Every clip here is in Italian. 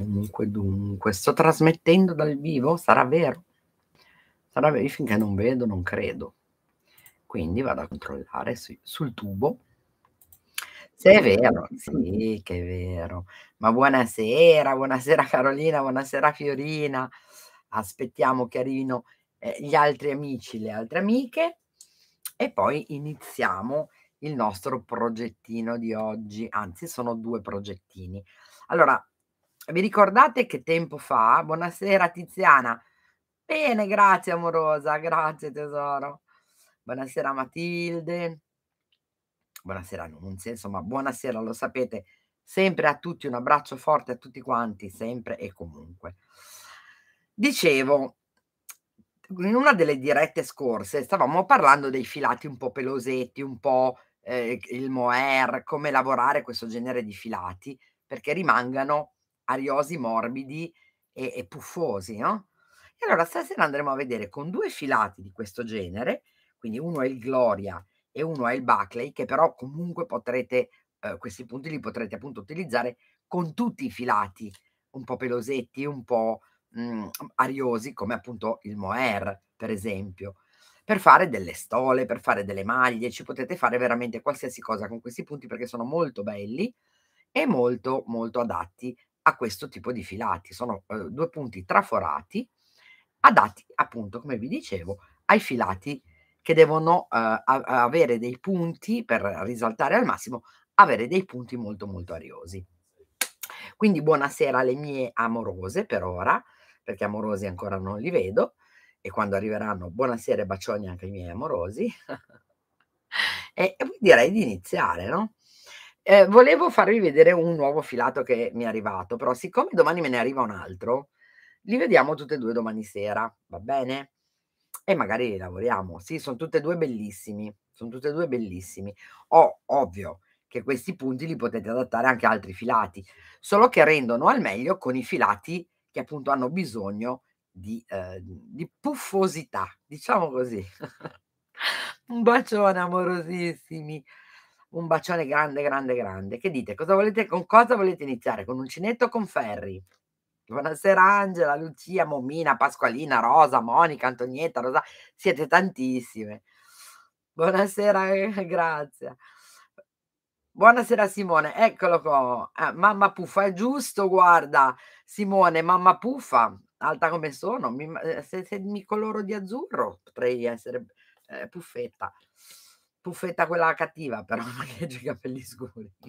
dunque, dunque, sto trasmettendo dal vivo? Sarà vero? Sarà vero? Finché non vedo, non credo. Quindi vado a controllare su, sul tubo. Se è vero, sì che è vero. Ma buonasera, buonasera Carolina, buonasera Fiorina. Aspettiamo che arrivino eh, gli altri amici, le altre amiche. E poi iniziamo il nostro progettino di oggi. Anzi, sono due progettini. Allora, vi ricordate che tempo fa? Buonasera Tiziana. Bene, grazie amorosa, grazie tesoro. Buonasera Matilde. Buonasera Nunzia, insomma, buonasera, lo sapete, sempre a tutti un abbraccio forte a tutti quanti, sempre e comunque. Dicevo, in una delle dirette scorse stavamo parlando dei filati un po' pelosetti, un po' eh, il mohair, come lavorare questo genere di filati perché rimangano ariosi, morbidi e, e puffosi, no? E allora stasera andremo a vedere con due filati di questo genere, quindi uno è il Gloria e uno è il Buckley, che però comunque potrete, eh, questi punti li potrete appunto utilizzare con tutti i filati, un po' pelosetti, un po' mh, mm, ariosi, come appunto il mohair, per esempio, per fare delle stole, per fare delle maglie, ci potete fare veramente qualsiasi cosa con questi punti perché sono molto belli e molto molto adatti a questo tipo di filati. Sono eh, due punti traforati adatti appunto, come vi dicevo, ai filati che devono eh, avere dei punti per risaltare al massimo, avere dei punti molto molto ariosi. Quindi buonasera alle mie amorose per ora, perché amorosi ancora non li vedo e quando arriveranno buonasera e bacioni anche ai miei amorosi. e, e direi di iniziare, no? Eh, volevo farvi vedere un nuovo filato che mi è arrivato, però siccome domani me ne arriva un altro, li vediamo tutte e due domani sera, va bene? E magari li lavoriamo. Sì, sono tutte e due bellissimi, sono tutte e due bellissimi. Oh, ovvio che questi punti li potete adattare anche a altri filati, solo che rendono al meglio con i filati che appunto hanno bisogno di, eh, di puffosità, diciamo così. un bacione amorosissimi. Un bacione grande, grande, grande. Che dite? Cosa volete, con cosa volete iniziare? Con uncinetto o con Ferri? Buonasera Angela, Lucia, Momina, Pasqualina, Rosa, Monica, Antonietta, Rosa. Siete tantissime. Buonasera, grazie. Buonasera Simone, eccolo qua. Eh, mamma puffa, è giusto, guarda. Simone, mamma puffa, alta come sono. Mi, eh, se, se, mi coloro di azzurro potrei essere eh, puffetta puffetta quella cattiva, però maneggia i capelli scuri.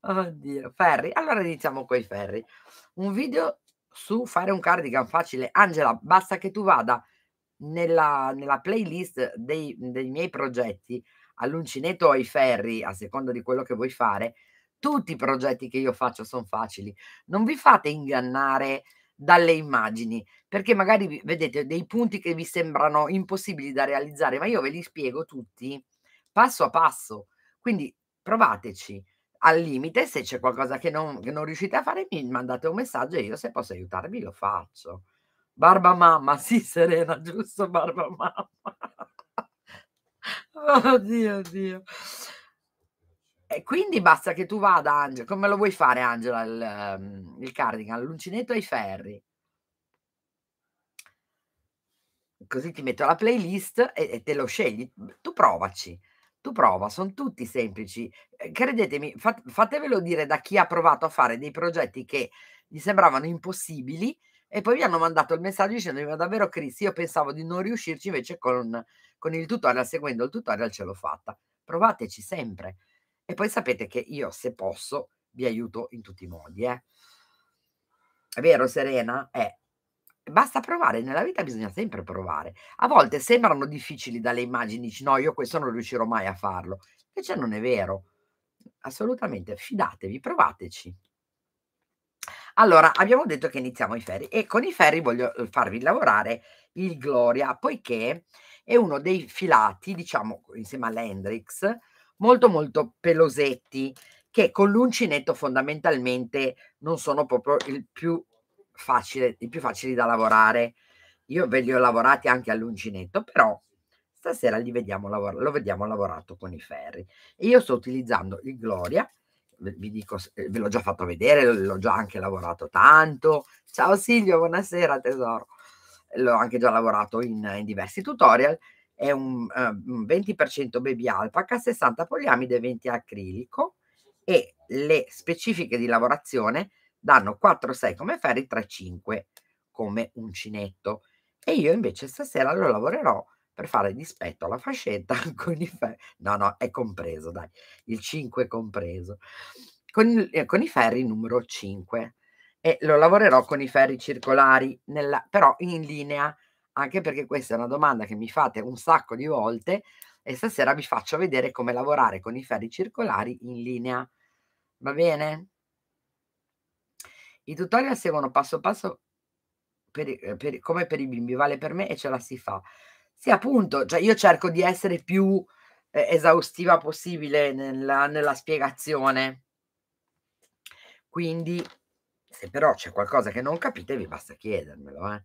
Oddio, Ferri. Allora iniziamo con i Ferri. Un video su fare un cardigan facile. Angela, basta che tu vada nella, nella playlist dei, dei, miei progetti, all'uncinetto o ai ferri, a seconda di quello che vuoi fare. Tutti i progetti che io faccio sono facili. Non vi fate ingannare dalle immagini, perché magari vedete dei punti che vi sembrano impossibili da realizzare, ma io ve li spiego tutti passo a passo. Quindi provateci al limite, se c'è qualcosa che non, che non riuscite a fare, mi mandate un messaggio e io se posso aiutarvi lo faccio. Barba mamma, sì Serena, giusto Barba mamma. oddio, oh, oddio. E quindi basta che tu vada, Angela. Come lo vuoi fare, Angela, il, um, il cardigan? L'uncinetto ai ferri. Così ti metto la playlist e, e te lo scegli. Tu provaci. Tu prova, sono tutti semplici. Eh, credetemi, fat, fatevelo dire da chi ha provato a fare dei progetti che gli sembravano impossibili e poi mi hanno mandato il messaggio dicendo ma davvero Chris, io pensavo di non riuscirci invece con, con il tutorial, seguendo il tutorial ce l'ho fatta. Provateci sempre e poi sapete che io, se posso, vi aiuto in tutti i modi. Eh. È vero, Serena? Eh. Basta provare, nella vita bisogna sempre provare. A volte sembrano difficili dalle immagini, dici no, io questo non riuscirò mai a farlo. Invece non è vero. Assolutamente, fidatevi, provateci. Allora, abbiamo detto che iniziamo i ferri e con i ferri voglio eh, farvi lavorare il Gloria, poiché è uno dei filati, diciamo, insieme all'Hendrix, molto molto pelosetti che con l'uncinetto fondamentalmente non sono proprio il più facile, i più facili da lavorare. Io ve li ho lavorati anche all'uncinetto, però stasera li vediamo lo vediamo lavorato con i ferri. Io sto utilizzando il Gloria, vi dico, eh, ve l'ho già fatto vedere, l'ho già anche lavorato tanto. Ciao Silvio, buonasera tesoro. L'ho anche già lavorato in, in diversi tutorial è un, eh, un 20% baby alpaca, 60 poliamide, 20 acrilico e le specifiche di lavorazione danno 4,6 come ferri, 3,5 come uncinetto. E io invece stasera lo lavorerò per fare dispetto alla fascetta con i ferri. No, no, è compreso, dai, il 5 è compreso. Con, eh, con i ferri numero 5 e lo lavorerò con i ferri circolari, nella, però in linea anche perché questa è una domanda che mi fate un sacco di volte e stasera vi faccio vedere come lavorare con i ferri circolari in linea. Va bene? I tutorial seguono passo passo per, eh, per, come per i bimbi, vale per me e ce la si fa. Sì, appunto, cioè io cerco di essere più eh, esaustiva possibile nella, nella spiegazione. Quindi, se però c'è qualcosa che non capite, vi basta chiedermelo. Eh.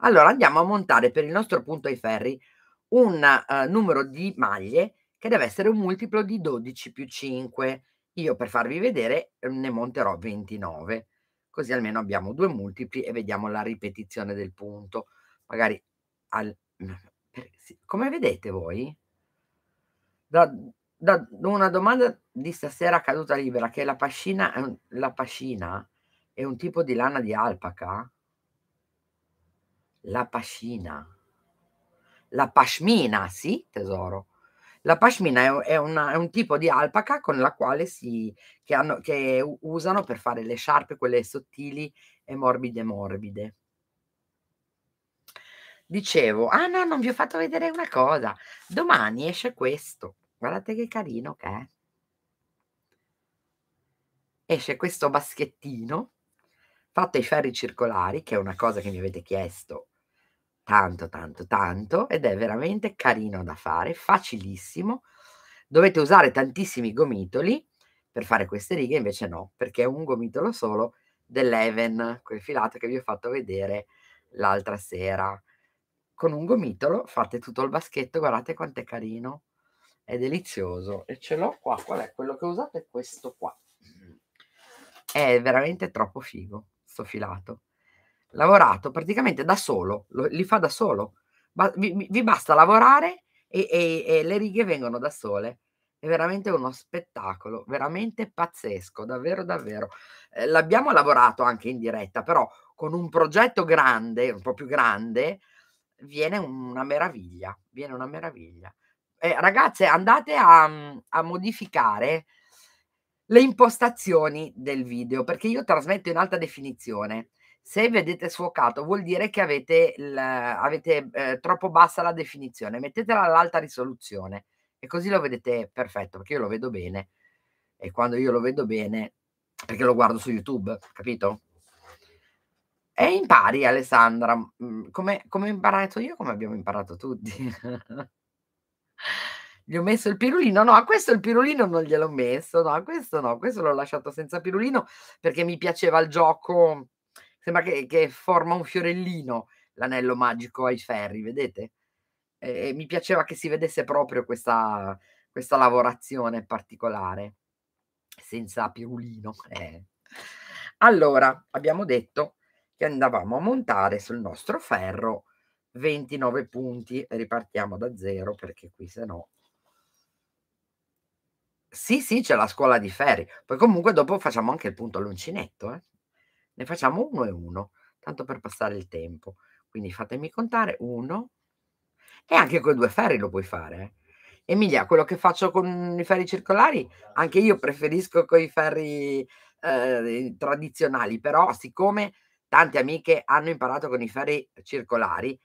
Allora andiamo a montare per il nostro punto ai ferri un uh, numero di maglie che deve essere un multiplo di 12 più 5. Io per farvi vedere ehm, ne monterò 29, così almeno abbiamo due multipli e vediamo la ripetizione del punto. Magari al... Eh, come vedete voi, da, da una domanda di stasera caduta libera, che la pascina, la pascina è un tipo di lana di alpaca, la pascina. La pashmina, sì, tesoro. La pashmina è, una, è, un tipo di alpaca con la quale si, che, hanno, che usano per fare le sciarpe, quelle sottili e morbide morbide. Dicevo, ah no, non vi ho fatto vedere una cosa. Domani esce questo. Guardate che carino che è. Esce questo baschettino fatto ai ferri circolari, che è una cosa che mi avete chiesto tanto, tanto, tanto ed è veramente carino da fare, facilissimo. Dovete usare tantissimi gomitoli per fare queste righe, invece no, perché è un gomitolo solo dell'Even, quel filato che vi ho fatto vedere l'altra sera. Con un gomitolo fate tutto il baschetto, guardate quanto è carino, è delizioso. E ce l'ho qua, qual è? Quello che ho usato è questo qua. È veramente troppo figo, sto filato lavorato praticamente da solo, lo, li fa da solo. Ba- vi, vi, basta lavorare e, e, e, le righe vengono da sole. È veramente uno spettacolo, veramente pazzesco, davvero, davvero. Eh, l'abbiamo lavorato anche in diretta, però con un progetto grande, un po' più grande, viene una meraviglia, viene una meraviglia. Eh, ragazze, andate a, a modificare le impostazioni del video, perché io trasmetto in alta definizione se vedete sfocato vuol dire che avete, il, avete eh, troppo bassa la definizione, mettetela all'alta risoluzione e così lo vedete perfetto, perché io lo vedo bene e quando io lo vedo bene, perché lo guardo su YouTube, capito? E impari Alessandra, mm, come, come ho imparato io, come abbiamo imparato tutti. gli ho messo il pirulino. No, a questo il pirulino non gliel'ho messo, no, a questo no, questo l'ho lasciato senza pirulino perché mi piaceva il gioco sembra che, che forma un fiorellino l'anello magico ai ferri, vedete? E, e mi piaceva che si vedesse proprio questa, questa lavorazione particolare, senza pirulino. Eh. Allora, abbiamo detto che andavamo a montare sul nostro ferro 29 punti, ripartiamo da zero perché qui se no... Sì, sì, c'è la scuola di ferri, poi comunque dopo facciamo anche il punto all'uncinetto, eh. Ne facciamo uno e uno, tanto per passare il tempo. Quindi fatemi contare uno. E anche con due ferri lo puoi fare. Eh. Emilia, quello che faccio con i ferri circolari, anche io preferisco con i ferri eh, tradizionali, però siccome tante amiche hanno imparato con i ferri circolari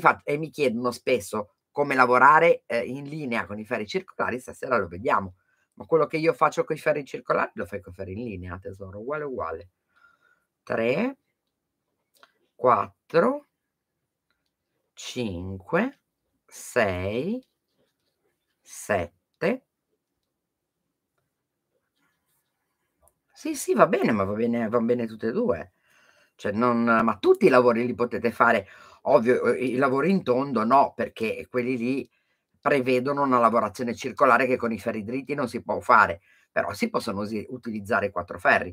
faccio, e mi chiedono spesso come lavorare eh, in linea con i ferri circolari, stasera lo vediamo. Ma quello che io faccio con i ferri circolari lo fai con i ferri in linea, tesoro, uguale uguale. 3, 4, 5, 6, 7. Sì, sì, va bene, ma va bene, va bene tutte e due. Cioè, non, ma tutti i lavori li potete fare. Ovvio, eh, i lavori in tondo no, perché quelli lì prevedono una lavorazione circolare che con i ferri dritti non si può fare, però si possono utilizzare quattro ferri.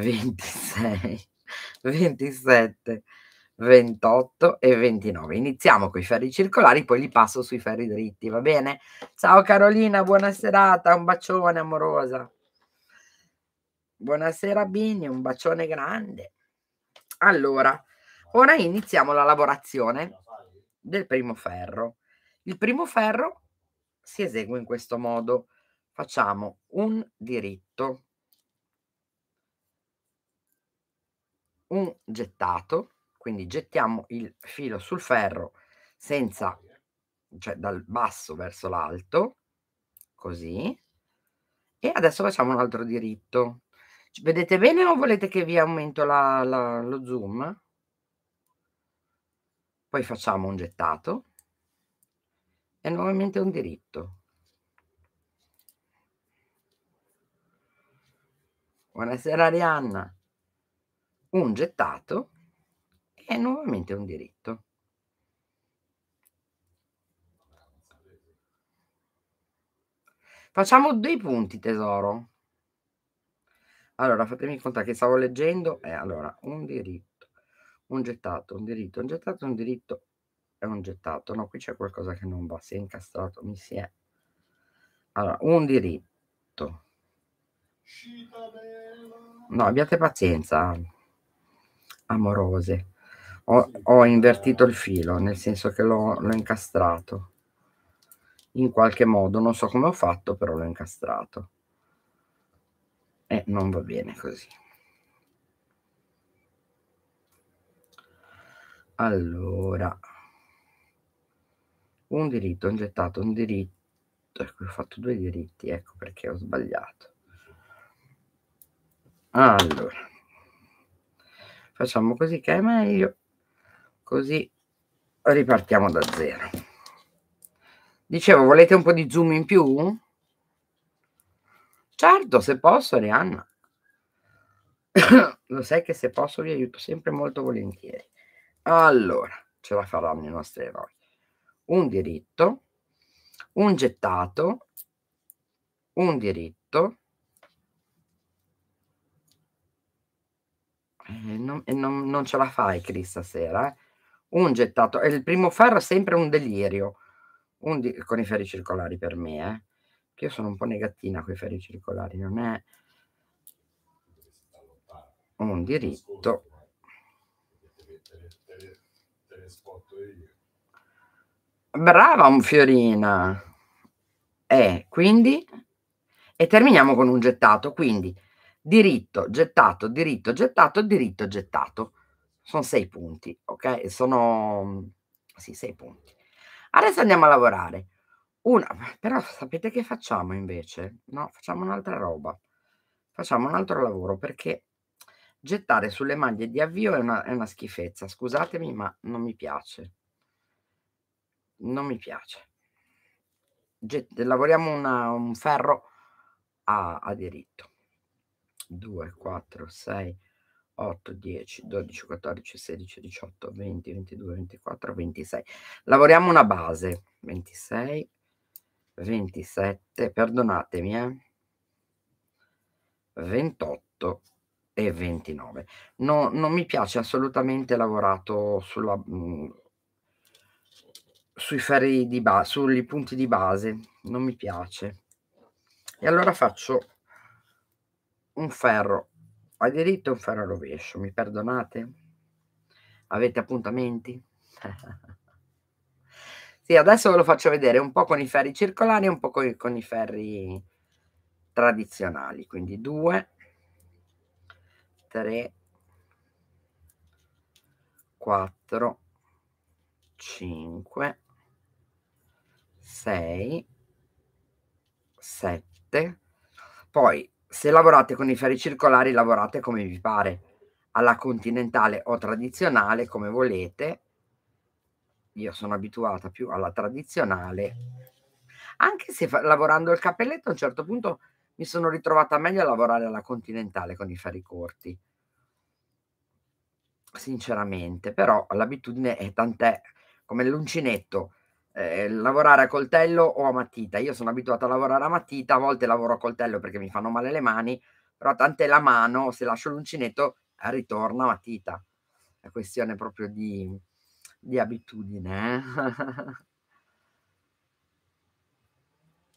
26, 27, 28 e 29. Iniziamo con i ferri circolari, poi li passo sui ferri dritti, va bene? Ciao Carolina, buona serata, un bacione amorosa. Buonasera Bini, un bacione grande. Allora, ora iniziamo la lavorazione del primo ferro. Il primo ferro si esegue in questo modo. Facciamo un diritto un gettato, quindi gettiamo il filo sul ferro senza, cioè dal basso verso l'alto, così, e adesso facciamo un altro diritto. Vedete bene o volete che vi aumento la, la, lo zoom? Poi facciamo un gettato e nuovamente un diritto. Buonasera Arianna un gettato e nuovamente un diritto. Facciamo dei punti, tesoro. Allora, fatemi contare che stavo leggendo. Eh, allora, un diritto, un gettato, un diritto, un gettato, un diritto e un gettato. No, qui c'è qualcosa che non va, si è incastrato, mi si è. Allora, un diritto. No, abbiate pazienza amorose. Ho, ho, invertito il filo, nel senso che l'ho, l'ho incastrato. In qualche modo, non so come ho fatto, però l'ho incastrato. E non va bene così. Allora, un diritto, un gettato, un diritto. Ecco, ho fatto due diritti, ecco perché ho sbagliato. Allora facciamo così che è meglio così ripartiamo da zero dicevo volete un po' di zoom in più? certo se posso Arianna lo sai che se posso vi aiuto sempre molto volentieri allora ce la faranno i nostri eroi un diritto un gettato un diritto eh, non, eh, non, non, ce la fai Chris stasera. Eh. Un gettato, il primo ferro è sempre un delirio, un di- con i ferri circolari per me, eh. io sono un po' negatina con i ferri circolari, non è un diritto. Brava un fiorina. Eh, quindi? E terminiamo con un gettato, quindi diritto, gettato, diritto, gettato, diritto, gettato. Sono sei punti, ok? Sono, mm, sì, sei punti. Adesso andiamo a lavorare. Una, però sapete che facciamo invece? No, facciamo un'altra roba. Facciamo un altro lavoro perché gettare sulle maglie di avvio è una, è una schifezza. Scusatemi, ma non mi piace. Non mi piace. Get, lavoriamo una, un ferro a, a diritto. 2, 4, 6, 8, 10, 12, 14, 16, 18, 20, 22, 24, 26. Lavoriamo una base. 26, 27, perdonatemi, eh? 28 e 29. No, non mi piace assolutamente lavorato sulla, mm, sui ferri di base, sui punti di base, non mi piace. E allora faccio un ferro a diritto e un ferro a rovescio, mi perdonate? Avete appuntamenti? sì, adesso ve lo faccio vedere un po' con i ferri circolari e un po' con i, con i ferri tradizionali, quindi 2, 3, 4, 5, 6, 7, poi se lavorate con i ferri circolari, lavorate come vi pare, alla continentale o tradizionale, come volete. Io sono abituata più alla tradizionale, anche se fa- lavorando il cappelletto a un certo punto mi sono ritrovata meglio a lavorare alla continentale con i ferri corti. Sinceramente, però l'abitudine è tant'è come l'uncinetto eh, lavorare a coltello o a matita. Io sono abituato a lavorare a matita, a volte lavoro a coltello perché mi fanno male le mani, però tante la mano, se lascio l'uncinetto, eh, ritorna a matita. È questione proprio di, di abitudine. Eh?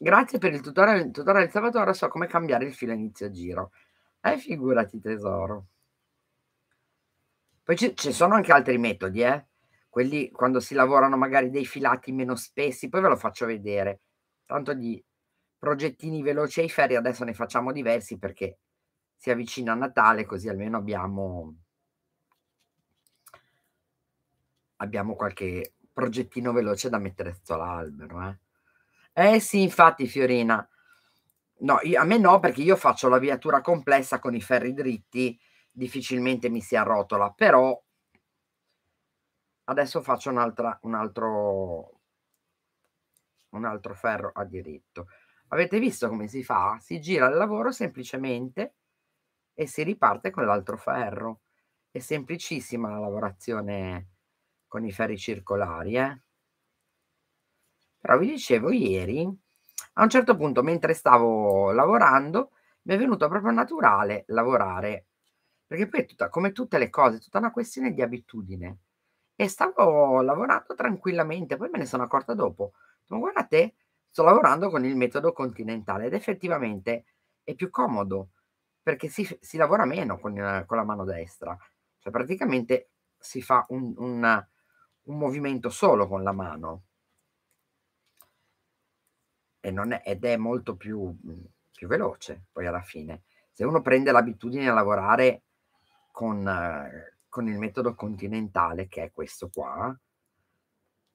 Grazie per il tutorial, il tutorial di Salvatore, so come cambiare il filo inizio giro. Eh, figurati tesoro. Poi ci, ci sono anche altri metodi, eh? quelli quando si lavorano magari dei filati meno spessi, poi ve lo faccio vedere. Tanto di progettini veloci ai ferri, adesso ne facciamo diversi perché si avvicina a Natale, così almeno abbiamo, abbiamo qualche progettino veloce da mettere sull'albero. Eh? eh sì, infatti Fiorina, no, io, a me no perché io faccio la viatura complessa con i ferri dritti, difficilmente mi si arrotola, però adesso faccio un'altra un altro un altro ferro a diritto avete visto come si fa si gira il lavoro semplicemente e si riparte con l'altro ferro è semplicissima la lavorazione con i ferri circolari eh? però vi dicevo ieri a un certo punto mentre stavo lavorando mi è venuto proprio naturale lavorare perché poi tutta, come tutte le cose è tutta una questione di abitudine e stavo lavorando tranquillamente, poi me ne sono accorta dopo. Ma guarda te, sto lavorando con il metodo continentale ed effettivamente è più comodo perché si, si lavora meno con, con, la mano destra, cioè praticamente si fa un, un, un movimento solo con la mano e non è, ed è molto più, più veloce poi alla fine. Se uno prende l'abitudine a lavorare con, con il metodo continentale che è questo qua,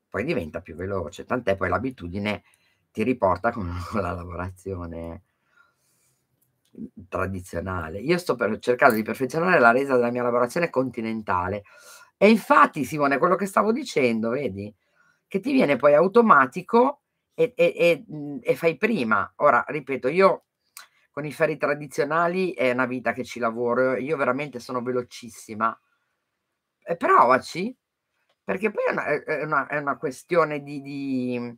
poi diventa più veloce, tant'è poi l'abitudine ti riporta con la lavorazione tradizionale. Io sto per, cercando di perfezionare la resa della mia lavorazione continentale e infatti Simone, quello che stavo dicendo, vedi, che ti viene poi automatico e, e, e, e fai prima. Ora, ripeto, io con i ferri tradizionali è una vita che ci lavoro, io veramente sono velocissima eh, provaci, perché poi è una, è una, è una questione di, di,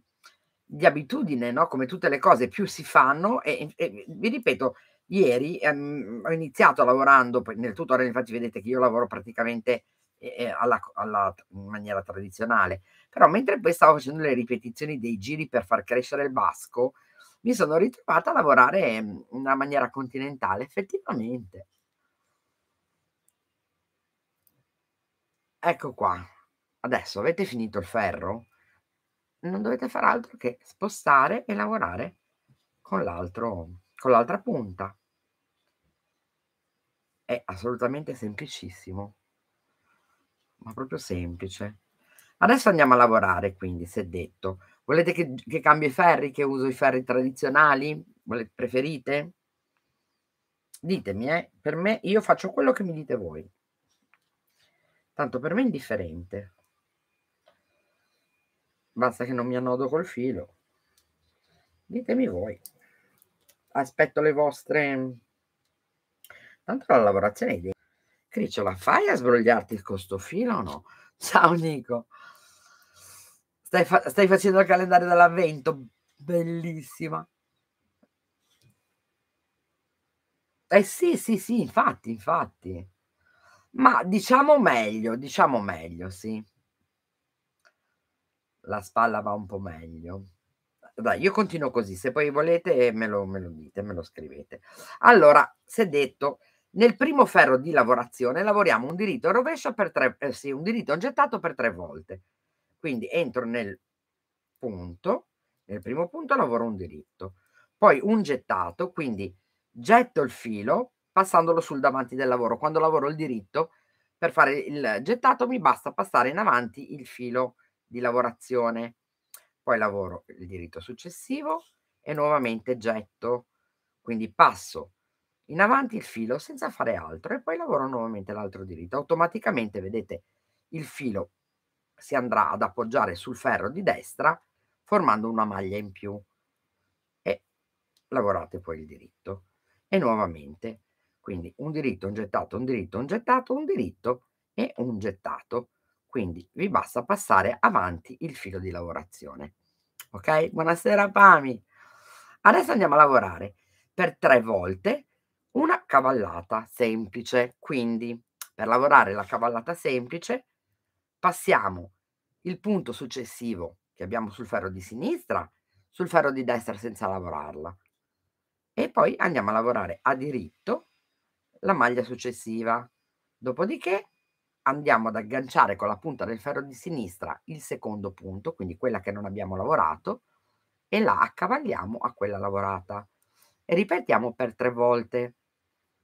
di, abitudine, no? come tutte le cose, più si fanno e, e vi ripeto, ieri ehm, ho iniziato lavorando nel tutorial, infatti vedete che io lavoro praticamente eh, eh, alla, alla, in maniera tradizionale, però mentre poi stavo facendo le ripetizioni dei giri per far crescere il basco, mi sono ritrovata a lavorare ehm, in una maniera continentale, effettivamente. Ecco qua. Adesso avete finito il ferro? Non dovete fare altro che spostare e lavorare con, con l'altra punta. È assolutamente semplicissimo, ma proprio semplice. Adesso andiamo a lavorare, quindi, si è detto. Volete che, che cambi i ferri, che uso i ferri tradizionali? Volete, preferite? Ditemi, eh, per me, io faccio quello che mi dite voi. Tanto per me è indifferente. Basta che non mi annodo col filo. Ditemi voi. Aspetto le vostre... Mm, tanto la lavorazione di idea. Cricciola, fai a sbrogliarti con sto filo o no? Ciao Nico. Stai, fa- stai facendo il calendario dell'avvento. Bellissima. Eh sì, sì, sì, infatti, infatti. Ma diciamo meglio, diciamo meglio, sì. La spalla va un po' meglio. Dai, io continuo così, se poi volete me lo, me lo dite, me lo scrivete. Allora, se detto, nel primo ferro di lavorazione lavoriamo un diritto rovescio per tre, eh sì, un diritto gettato per tre volte. Quindi entro nel punto, nel primo punto lavoro un diritto, poi un gettato, quindi getto il filo, passandolo sul davanti del lavoro. Quando lavoro il diritto, per fare il gettato mi basta passare in avanti il filo di lavorazione. Poi lavoro il diritto successivo e nuovamente getto. Quindi passo in avanti il filo senza fare altro e poi lavoro nuovamente l'altro diritto. Automaticamente, vedete, il filo si andrà ad appoggiare sul ferro di destra formando una maglia in più e lavorate poi il diritto. E nuovamente quindi un diritto, un gettato, un diritto, un gettato, un diritto e un gettato. Quindi vi basta passare avanti il filo di lavorazione. Ok? Buonasera Pami. Adesso andiamo a lavorare per tre volte una cavallata semplice. Quindi per lavorare la cavallata semplice passiamo il punto successivo che abbiamo sul ferro di sinistra sul ferro di destra senza lavorarla e poi andiamo a lavorare a diritto la maglia successiva. Dopodiché andiamo ad agganciare con la punta del ferro di sinistra il secondo punto, quindi quella che non abbiamo lavorato, e la accavalliamo a quella lavorata. E ripetiamo per tre volte.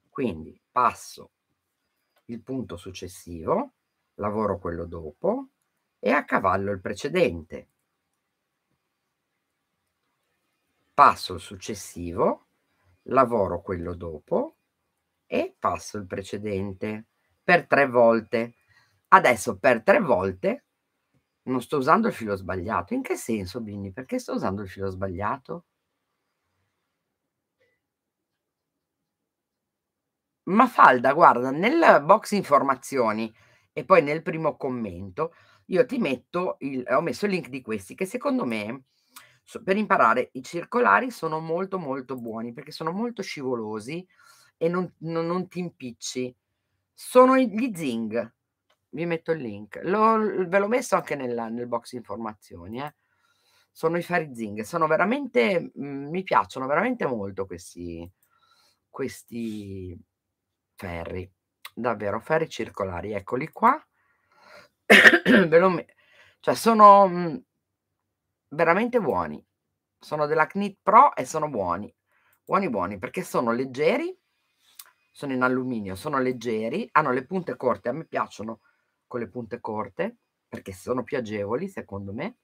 Quindi passo il punto successivo, lavoro quello dopo e accavallo il precedente. Passo il successivo, lavoro quello dopo e passo il precedente per tre volte. Adesso per tre volte non sto usando il filo sbagliato. In che senso, Bini? Perché sto usando il filo sbagliato? Ma Falda, guarda, nel box informazioni e poi nel primo commento, io ti metto il, ho messo il link di questi che secondo me per imparare i circolari sono molto molto buoni perché sono molto scivolosi e non, non, non ti impicci. Sono gli Zing, vi metto il link, L'ho, ve l'ho messo anche nella, nel box informazioni, eh. sono i Fairy Zing, sono veramente, mm, mi piacciono veramente molto questi, questi ferri, davvero ferri circolari, eccoli qua, ve lo metto cioè sono mm, veramente buoni. Sono della Knit Pro e sono buoni, buoni buoni perché sono leggeri, sono in alluminio, sono leggeri, hanno le punte corte, a me piacciono con le punte corte perché sono più agevoli secondo me.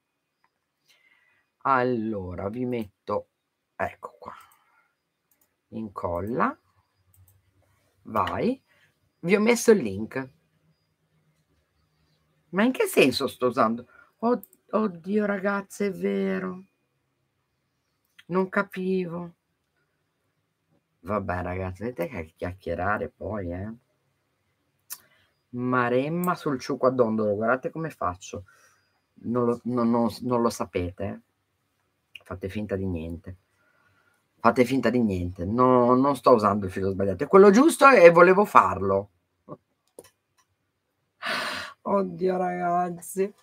Allora vi metto, ecco qua, incolla, vai, vi ho messo il link. Ma in che senso sto usando? Od oddio ragazze, è vero. Non capivo. Vabbè ragazzi, vedete che chiacchierare poi, eh. Maremma sul ciuco a dondolo, guardate come faccio. Non lo, non, non, non lo sapete, fate finta di niente. Fate finta di niente, no, non sto usando il filo sbagliato, è quello giusto e volevo farlo. Oddio ragazzi.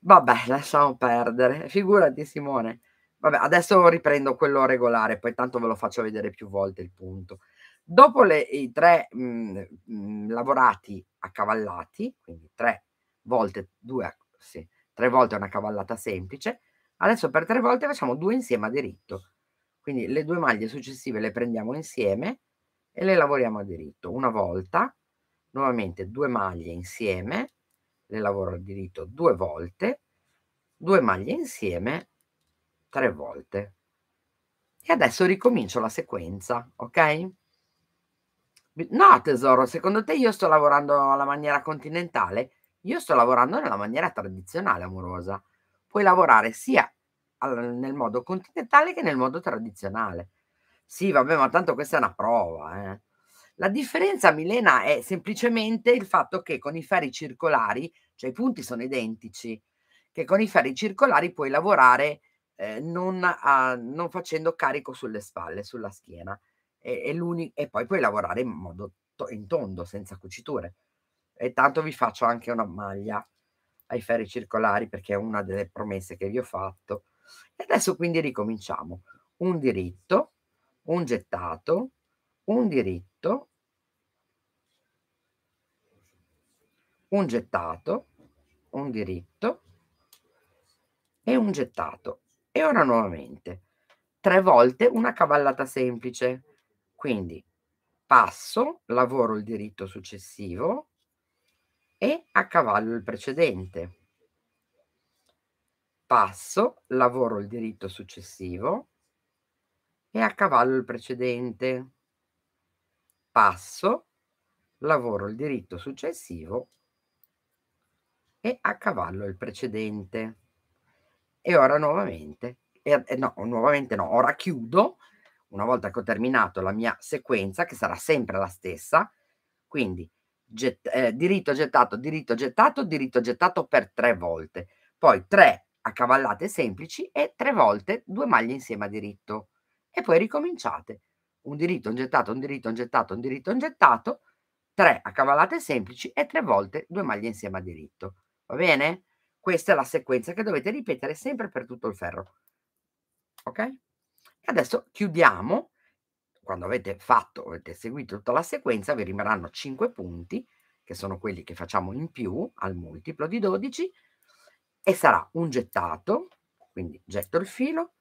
Vabbè, lasciamo perdere. Figurati Simone. Vabbè, adesso riprendo quello regolare, poi tanto ve lo faccio vedere più volte il punto. Dopo le, i tre mh, mm, mh, mm, lavorati accavallati, quindi tre volte, due, sì, tre volte una cavallata semplice, adesso per tre volte facciamo due insieme a diritto. Quindi le due maglie successive le prendiamo insieme e le lavoriamo a diritto. Una volta, nuovamente due maglie insieme, le lavoro a diritto due volte, due maglie insieme tre volte. E adesso ricomincio la sequenza, ok? No, tesoro, secondo te io sto lavorando alla maniera continentale? Io sto lavorando nella maniera tradizionale, amorosa. Puoi lavorare sia nel modo continentale che nel modo tradizionale. Sì, vabbè, ma tanto questa è una prova. Eh. La differenza, Milena, è semplicemente il fatto che con i ferri circolari, cioè i punti sono identici, che con i ferri circolari puoi lavorare eh, non, ha, non, facendo carico sulle spalle, sulla schiena. E, e, e poi puoi lavorare in modo to- in tondo, senza cuciture. E tanto vi faccio anche una maglia ai ferri circolari perché è una delle promesse che vi ho fatto. E adesso quindi ricominciamo. Un diritto, un gettato, un diritto, un gettato, un diritto e un gettato. E ora nuovamente, tre volte una cavallata semplice. Quindi passo, lavoro il diritto successivo e a cavallo il precedente. Passo, lavoro il diritto successivo e a cavallo il precedente. Passo, lavoro il diritto successivo e a cavallo il precedente e ora nuovamente, e, e no, nuovamente no, ora chiudo, una volta che ho terminato la mia sequenza, che sarà sempre la stessa, quindi get, eh, diritto gettato, diritto gettato, diritto gettato per tre volte, poi tre accavallate semplici e tre volte due maglie insieme a diritto. E poi ricominciate. Un diritto, un gettato, un diritto, un gettato, un diritto, un gettato, tre accavallate semplici e tre volte due maglie insieme a diritto. Va bene? Questa è la sequenza che dovete ripetere sempre per tutto il ferro. Ok? E adesso chiudiamo. Quando avete fatto, avete seguito tutta la sequenza, vi rimarranno 5 punti, che sono quelli che facciamo in più al multiplo di 12, e sarà un gettato, quindi getto il filo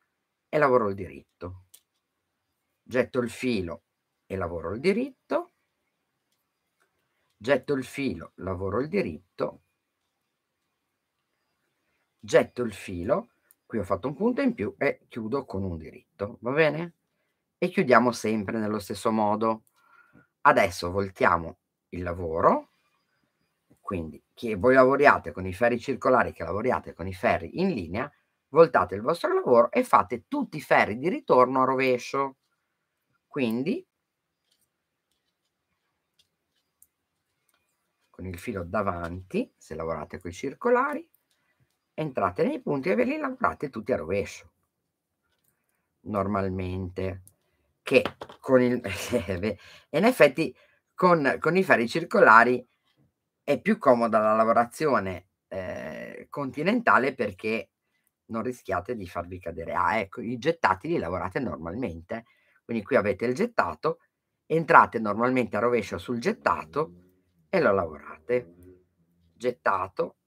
e lavoro il diritto. Getto il filo e lavoro il diritto, getto il filo, lavoro il diritto getto il filo, qui ho fatto un punto in più e chiudo con un diritto, va bene? E chiudiamo sempre nello stesso modo. Adesso voltiamo il lavoro, quindi che voi lavoriate con i ferri circolari, che lavoriate con i ferri in linea, voltate il vostro lavoro e fate tutti i ferri di ritorno a rovescio. Quindi con il filo davanti, se lavorate con i circolari, entrate nei punti e ve li lavorate tutti a rovescio normalmente che con il e eh, in effetti con, con, i ferri circolari è più comoda la lavorazione eh, continentale perché non rischiate di farvi cadere ah ecco i gettati li lavorate normalmente quindi qui avete il gettato entrate normalmente a rovescio sul gettato e lo lavorate gettato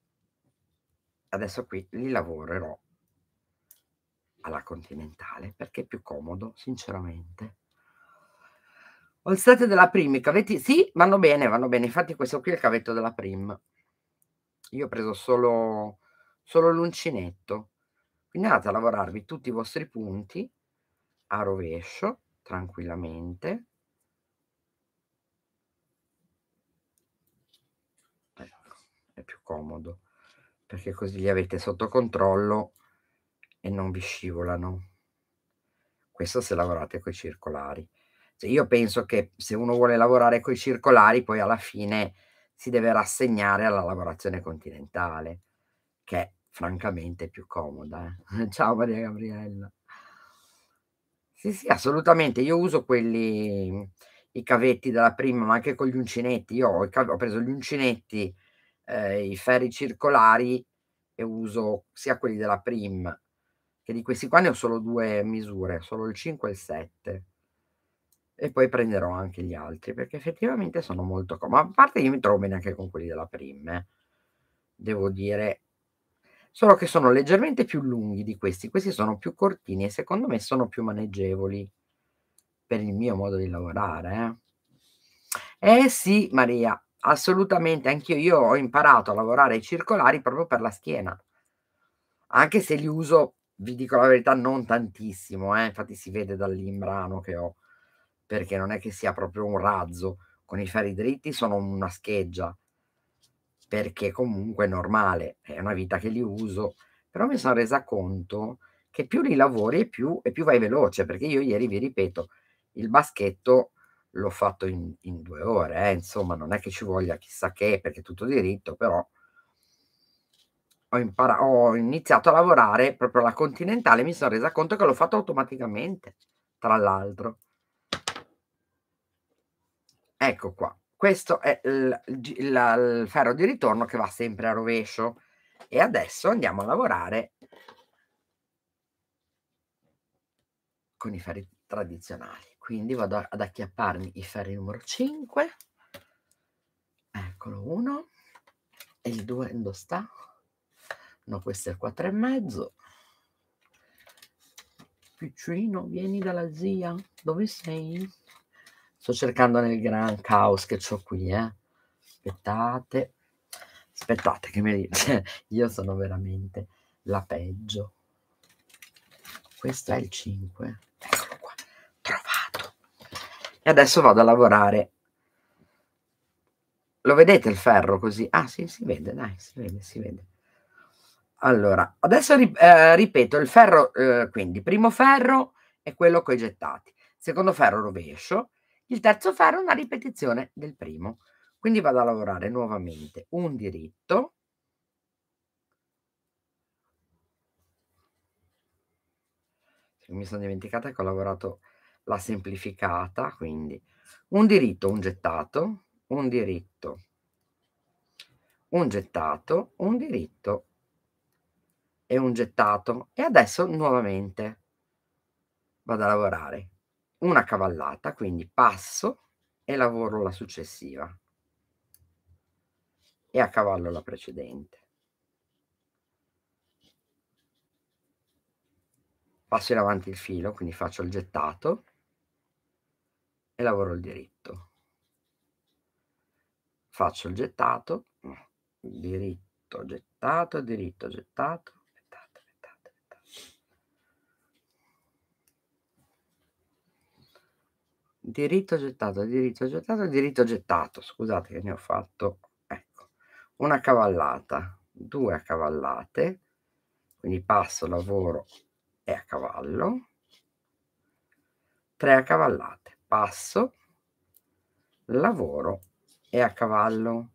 adesso qui li lavorerò alla continentale perché è più comodo, sinceramente. Olstate della Prim, i cavetti, sì, vanno bene, vanno bene. Infatti questo qui è il cavetto della Prim. Io ho preso solo, solo l'uncinetto. Quindi andate a lavorarvi tutti i vostri punti a rovescio, tranquillamente. Ecco, è più comodo perché così li avete sotto controllo e non vi scivolano. Questo se lavorate con i circolari. Cioè io penso che se uno vuole lavorare con i circolari, poi alla fine si deve rassegnare alla lavorazione continentale, che è francamente più comoda. Eh? Ciao Maria Gabriella. Sì, sì, assolutamente. Io uso quelli, i cavetti della prima, ma anche con gli uncinetti. Io ho, ho preso gli uncinetti eh, i ferri circolari e uso sia quelli della Prim che di questi qua ne ho solo due misure, solo il 5 e il 7. E poi prenderò anche gli altri perché effettivamente sono molto comodi. A parte io mi trovo bene anche con quelli della Prim, eh. devo dire. Solo che sono leggermente più lunghi di questi, questi sono più cortini e secondo me sono più maneggevoli per il mio modo di lavorare. Eh, eh sì, Maria, assolutamente, anch'io io ho imparato a lavorare i circolari proprio per la schiena, anche se li uso, vi dico la verità, non tantissimo, eh? infatti si vede dall'imbrano che ho, perché non è che sia proprio un razzo, con i ferri dritti sono una scheggia, perché comunque è normale, è una vita che li uso, però mi sono resa conto che più li lavori e più, e più vai veloce, perché io ieri vi ripeto, il baschetto l'ho fatto in, in due ore, eh. insomma non è che ci voglia chissà che perché tutto diritto, però ho, imparato, ho iniziato a lavorare proprio la continentale mi sono resa conto che l'ho fatto automaticamente, tra l'altro. Ecco qua, questo è il, il, il ferro di ritorno che va sempre a rovescio e adesso andiamo a lavorare con i ferri tradizionali. Quindi vado ad acchiapparmi i ferri numero 5. Eccolo 1. E il 2 dove sta? No, questo è il 4 e mezzo. Piccino, vieni dalla zia. Dove sei? Sto cercando nel gran caos che ho qui, eh. Aspettate. Aspettate che mi... Io sono veramente la peggio. Questo è il 5 e adesso vado a lavorare. Lo vedete il ferro così? Ah sì, si vede, dai, si vede, si vede. Allora, adesso eh, ripeto, il ferro, eh, quindi primo ferro è quello coi gettati, secondo ferro rovescio, il terzo ferro è una ripetizione del primo. Quindi vado a lavorare nuovamente un diritto, mi sono dimenticata che ho lavorato la semplificata, quindi un diritto, un gettato, un diritto, un gettato, un diritto e un gettato. E adesso nuovamente vado a lavorare una cavallata, quindi passo e lavoro la successiva e a cavallo la precedente. Passo in avanti il filo, quindi faccio il gettato e lavoro il diritto. Faccio il gettato, diritto, gettato, diritto, gettato, gettato, gettato, Diritto gettato, diritto gettato, diritto gettato. Scusate che ne ho fatto, ecco, una cavallata, due accavallate, quindi passo, lavoro e a cavallo, tre accavallate passo, lavoro e a cavallo.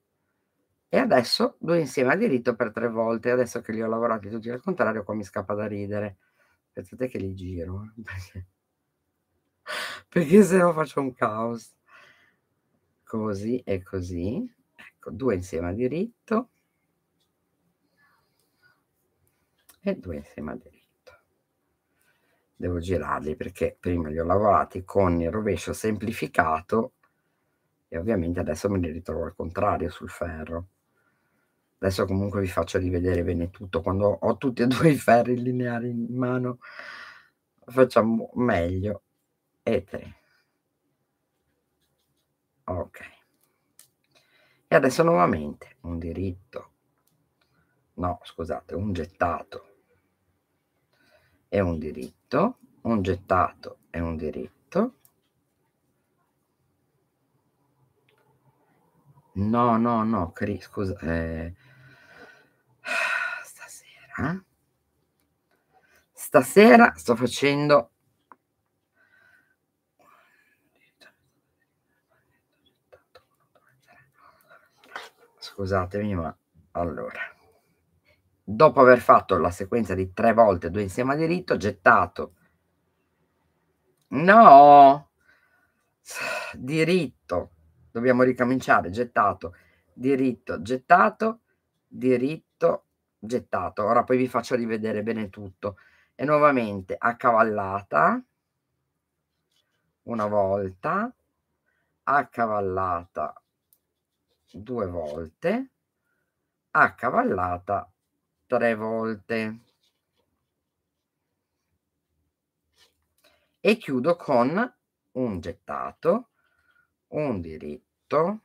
E adesso due insieme a diritto per tre volte. Adesso che li ho lavorati tutti al contrario, qua mi scappa da ridere. Aspettate che li giro, eh, perché, perché se no faccio un caos. Così e così. Ecco, due insieme a diritto e due insieme a diritto devo girarli perché prima li ho lavorati con il rovescio semplificato e ovviamente adesso me li ritrovo al contrario sul ferro. Adesso comunque vi faccio rivedere bene tutto. Quando ho tutti e due i ferri lineari in mano facciamo meglio. E tre. Ok. E adesso nuovamente un diritto. No, scusate, un gettato è un diritto, un gettato è un diritto. No, no, no, cari, scusa, eh, stasera. Stasera sto facendo Scusatemi, ma allora dopo aver fatto la sequenza di tre volte due insieme a diritto, gettato. No, diritto, dobbiamo ricominciare, gettato, diritto, gettato, diritto, gettato. Ora poi vi faccio rivedere bene tutto. E nuovamente accavallata, una volta, accavallata due volte, accavallata tre volte. E chiudo con un gettato, un diritto,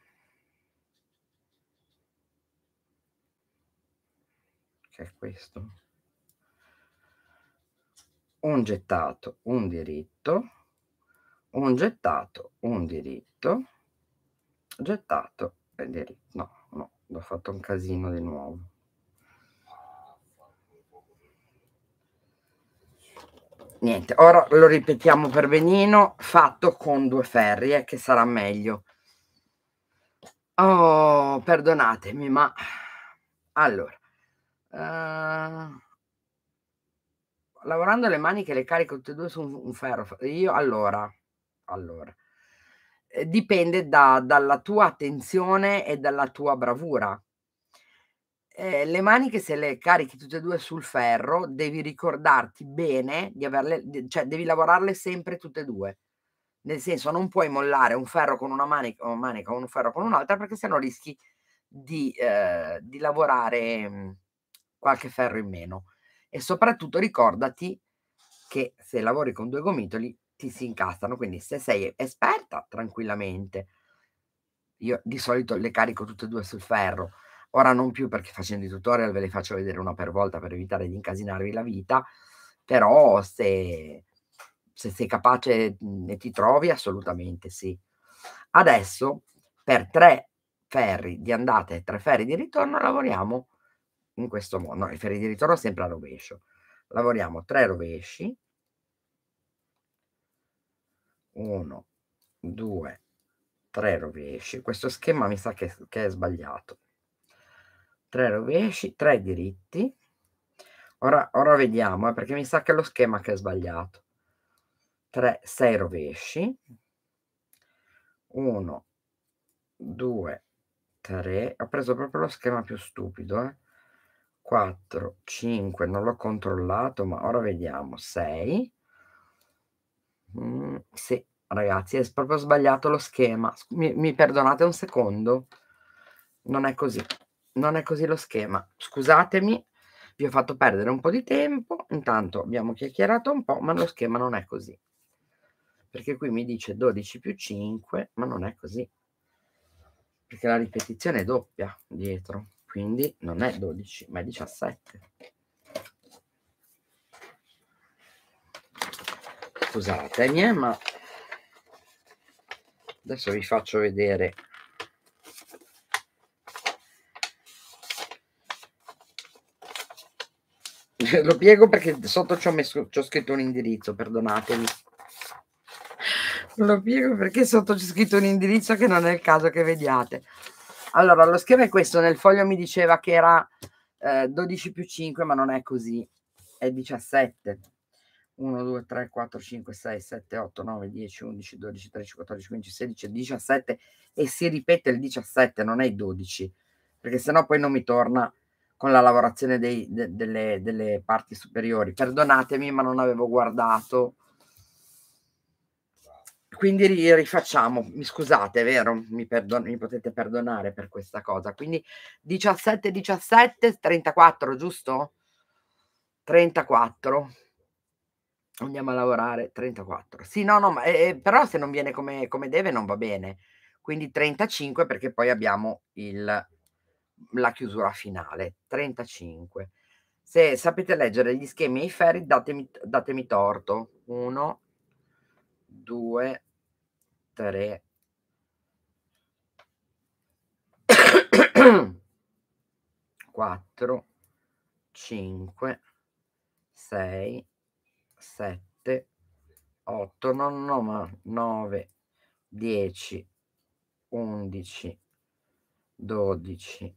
che è questo, un gettato, un diritto, un gettato, un diritto, gettato e diritto. No, no, ho fatto un casino di nuovo. niente ora lo ripetiamo per benino fatto con due ferrie eh, che sarà meglio oh perdonatemi ma allora uh, lavorando le maniche le carico tutte e due su un, ferro io allora allora eh, dipende da, dalla tua attenzione e dalla tua bravura eh, le maniche se le carichi tutte e due sul ferro, devi ricordarti bene di averle, de- cioè devi lavorarle sempre tutte e due. Nel senso, non puoi mollare un ferro con una manica, una manica o un ferro con un'altra, perché sennò rischi di, eh, di lavorare mm, qualche ferro in meno. E soprattutto ricordati che se lavori con due gomitoli ti si incastrano, quindi se sei esperta, tranquillamente. Io di solito le carico tutte e due sul ferro ora non più perché facendo i tutorial ve li faccio vedere una per volta per evitare di incasinarvi la vita, però se, se sei capace ne mm, ti trovi assolutamente sì. Adesso per tre ferri di andata e tre ferri di ritorno lavoriamo in questo modo, no, i ferri di ritorno sempre a rovescio, lavoriamo tre rovesci, uno, due, tre rovesci. Questo schema mi sa che, che, è sbagliato. 3 rovesci, 3 diritti. Ora, ora vediamo, eh, perché mi sa che è lo schema che è sbagliato. 3, 6 rovesci. 1, 2, 3. Ho preso proprio lo schema più stupido. Eh. 4, 5, non l'ho controllato, ma ora vediamo. 6. Mm, sì, ragazzi, è proprio sbagliato lo schema. Mi, mi perdonate un secondo. Non è così non è così lo schema. Scusatemi, vi ho fatto perdere un po' di tempo, intanto abbiamo chiacchierato un po', ma lo schema non è così. Perché qui mi dice 12 più 5, ma non è così. Perché la ripetizione è doppia dietro, quindi non è 12, ma è 17. Scusatemi, eh, ma adesso vi faccio vedere Lo piego perché sotto ci ho, messo, ci ho scritto un indirizzo, perdonatemi. Lo piego perché sotto c'è scritto un indirizzo che non è il caso che vediate. Allora, lo schema è questo. Nel foglio mi diceva che era eh, 12 più 5, ma non è così. È 17. 1, 2, 3, 4, 5, 6, 7, 8, 9, 10, 11, 12, 13, 14, 15, 16, 17 e si ripete il 17, non è il 12, perché sennò poi non mi torna con la lavorazione dei, de, delle, delle parti superiori. Perdonatemi, ma non avevo guardato. Quindi rifacciamo, mi scusate, vero? Mi, perdon- mi potete perdonare per questa cosa. Quindi 17, 17, 34, giusto? 34. Andiamo a lavorare 34. Sì, no, no, ma, eh, eh, però se non viene come, come deve non va bene. Quindi 35 perché poi abbiamo il la chiusura finale, 35. Se sapete leggere gli schemi e i ferri, datemi, datemi torto. 1, 2, 3. Quattro, cinque, sei, sette, otto, non, nove, dieci, undici, dodici,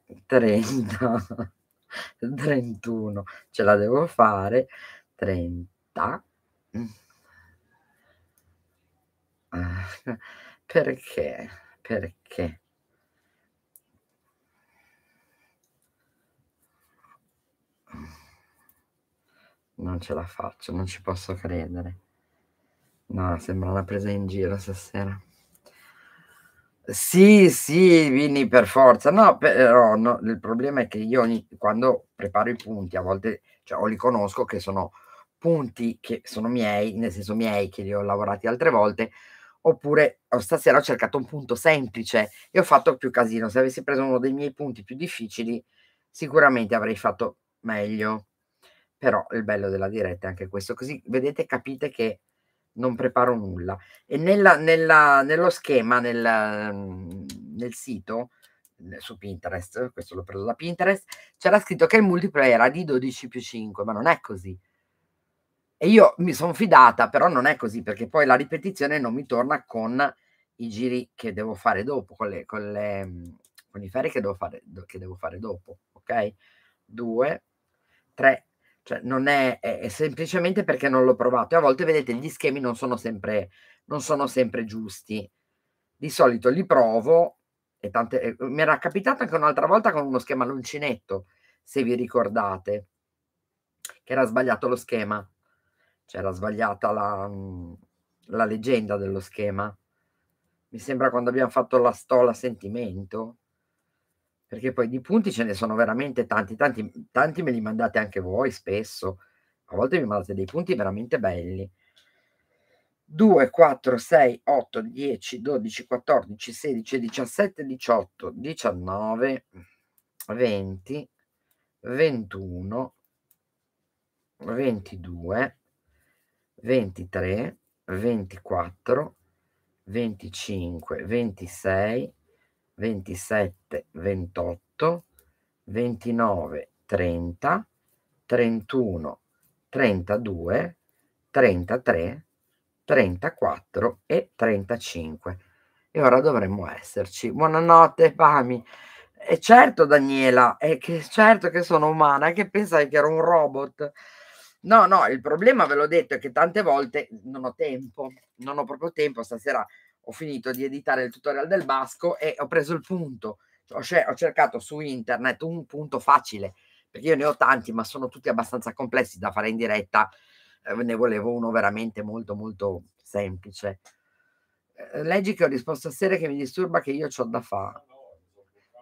30, 31, ce la devo fare, 30, perché, perché? Non ce la faccio, non ci posso credere. No, sembra una presa in giro stasera. Sì, sì, vini per forza. No, però no, il problema è che io ogni, quando preparo i punti, a volte cioè, o li conosco che sono punti che sono miei, nel senso miei che li ho lavorati altre volte, oppure oh, stasera ho cercato un punto semplice e ho fatto più casino. Se avessi preso uno dei miei punti più difficili, sicuramente avrei fatto meglio. Però il bello della diretta è anche questo, così vedete, capite che non preparo nulla. E nella, nella, nello schema, nel, mhmm, nel, sito, su Pinterest, questo l'ho preso da Pinterest, c'era scritto che il multiplayer era di 12 più 5, ma non è così. E io mi sono fidata, però non è così, perché poi la ripetizione non mi torna con i giri che devo fare dopo, con, le, con, le, mhmm, con i ferri che devo, fare, che devo fare dopo, ok? 2, 3, cioè, non è, è, semplicemente perché non l'ho provato. E a volte, vedete, gli schemi non sono sempre, non sono sempre giusti. Di solito li provo e tante, uhm, mi era capitato anche un'altra volta con uno schema all'uncinetto, se vi ricordate, che era sbagliato lo schema. C'era cioè, sbagliata la, mhmm, la leggenda dello schema. Mi sembra quando abbiamo fatto la stola sentimento, perché poi di punti ce ne sono veramente tanti, tanti, tanti me li mandate anche voi spesso, a volte mi mandate dei punti veramente belli. 2, 4, 6, 8, 10, 12, 14, 16, 17, 18, 19, 20, 21, 22, 23, 24, 25, 26, 27, 28, 29, 30, 31, 32, 33, 34 e 35. E ora dovremmo esserci. Buonanotte, Pami. E certo, Daniela, è che certo che sono umana, che pensavi che ero un robot. No, no, il problema ve l'ho detto è che tante volte non ho tempo, non ho proprio tempo stasera ho finito di editare il tutorial del basco e ho preso il punto, ho, cercato su internet un punto facile, perché io ne ho tanti, ma sono tutti abbastanza complessi da fare in diretta, eh, ne volevo uno veramente molto molto semplice. Eh, leggi che ho risposto a Sere che mi disturba che io ho da fare.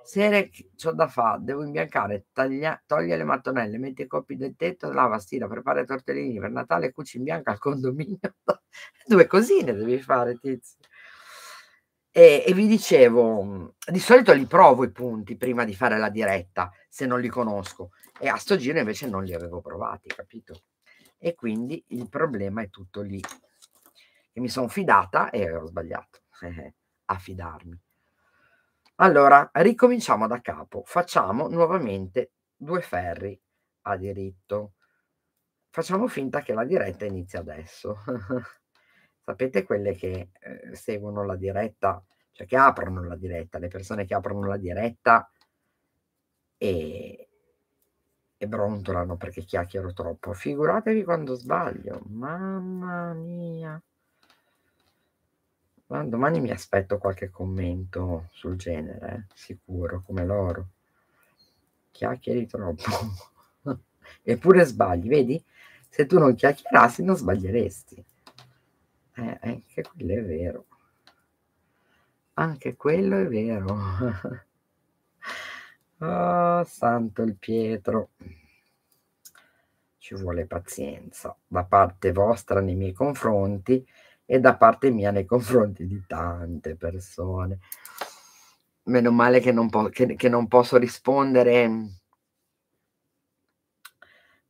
Sere ho da fare, devo imbiancare, taglia, toglie le mattonelle, metti i coppi del tetto, lava, stira, prepara i tortellini per Natale, cuci in bianca al condominio. Due cosine devi fare, tizio. E, e, vi dicevo, mhmm, di solito li provo i punti prima di fare la diretta, se non li conosco. E a sto giro invece non li avevo provati, capito? E quindi il problema è tutto lì. E mi sono fidata e ho sbagliato eh, a fidarmi. Allora, ricominciamo da capo. Facciamo nuovamente due ferri a diritto. Facciamo finta che la diretta inizi adesso. Sapete quelle che eh, seguono la diretta, cioè che aprono la diretta, le persone che aprono la diretta e, e brontolano perché chiacchiero troppo. Figuratevi quando sbaglio, mamma mia. Ma domani mi aspetto qualche commento sul genere, eh? sicuro, come loro. Chiacchieri troppo. Eppure sbagli, vedi? Se tu non chiacchierassi non sbaglieresti. Eh, anche eh, quello è vero. Anche quello è vero. oh, santo il Pietro. Ci vuole pazienza da parte vostra nei miei confronti e da parte mia nei confronti di tante persone. Meno male che non, po- che, che non posso rispondere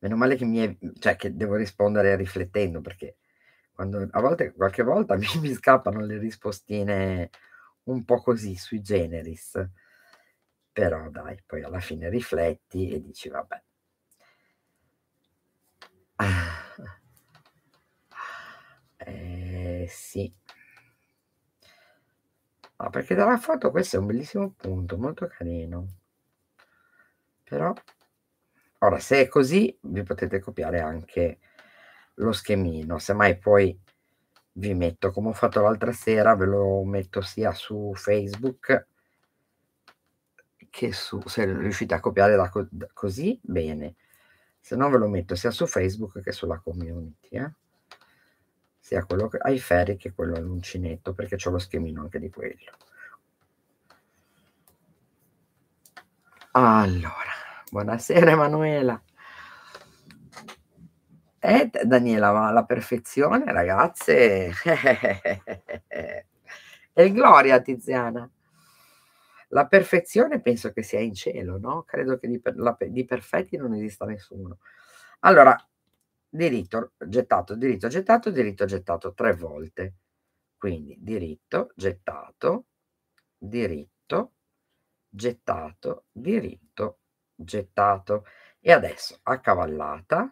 meno male che, mi è, cioè, che devo rispondere riflettendo perché quando, a volte, qualche volta mi, mi scappano le rispostine un po' così, sui generis. Però dai, poi alla fine rifletti e dici vabbè. Ah. Eh, sì. Ah, perché dalla foto questo è un bellissimo punto, molto carino. Però, ora se è così, vi potete copiare anche lo schemino, semmai poi vi metto come ho fatto l'altra sera, ve lo metto sia su Facebook che su, se riuscite a copiare da, co da così, bene, se no ve lo metto sia su Facebook che sulla community, eh? sia quello ai ferri che quello all'uncinetto, perché c'è lo schemino anche di quello. Allora, buonasera Emanuela. Eh, Daniela, ma la perfezione, ragazze. e gloria, Tiziana. La perfezione penso che sia in cielo, no? Credo che di, per, la, di perfetti non esista nessuno. Allora, diritto, gettato, diritto, gettato, diritto, gettato tre volte. Quindi diritto, gettato, diritto, gettato, diritto, gettato. E adesso accavallata,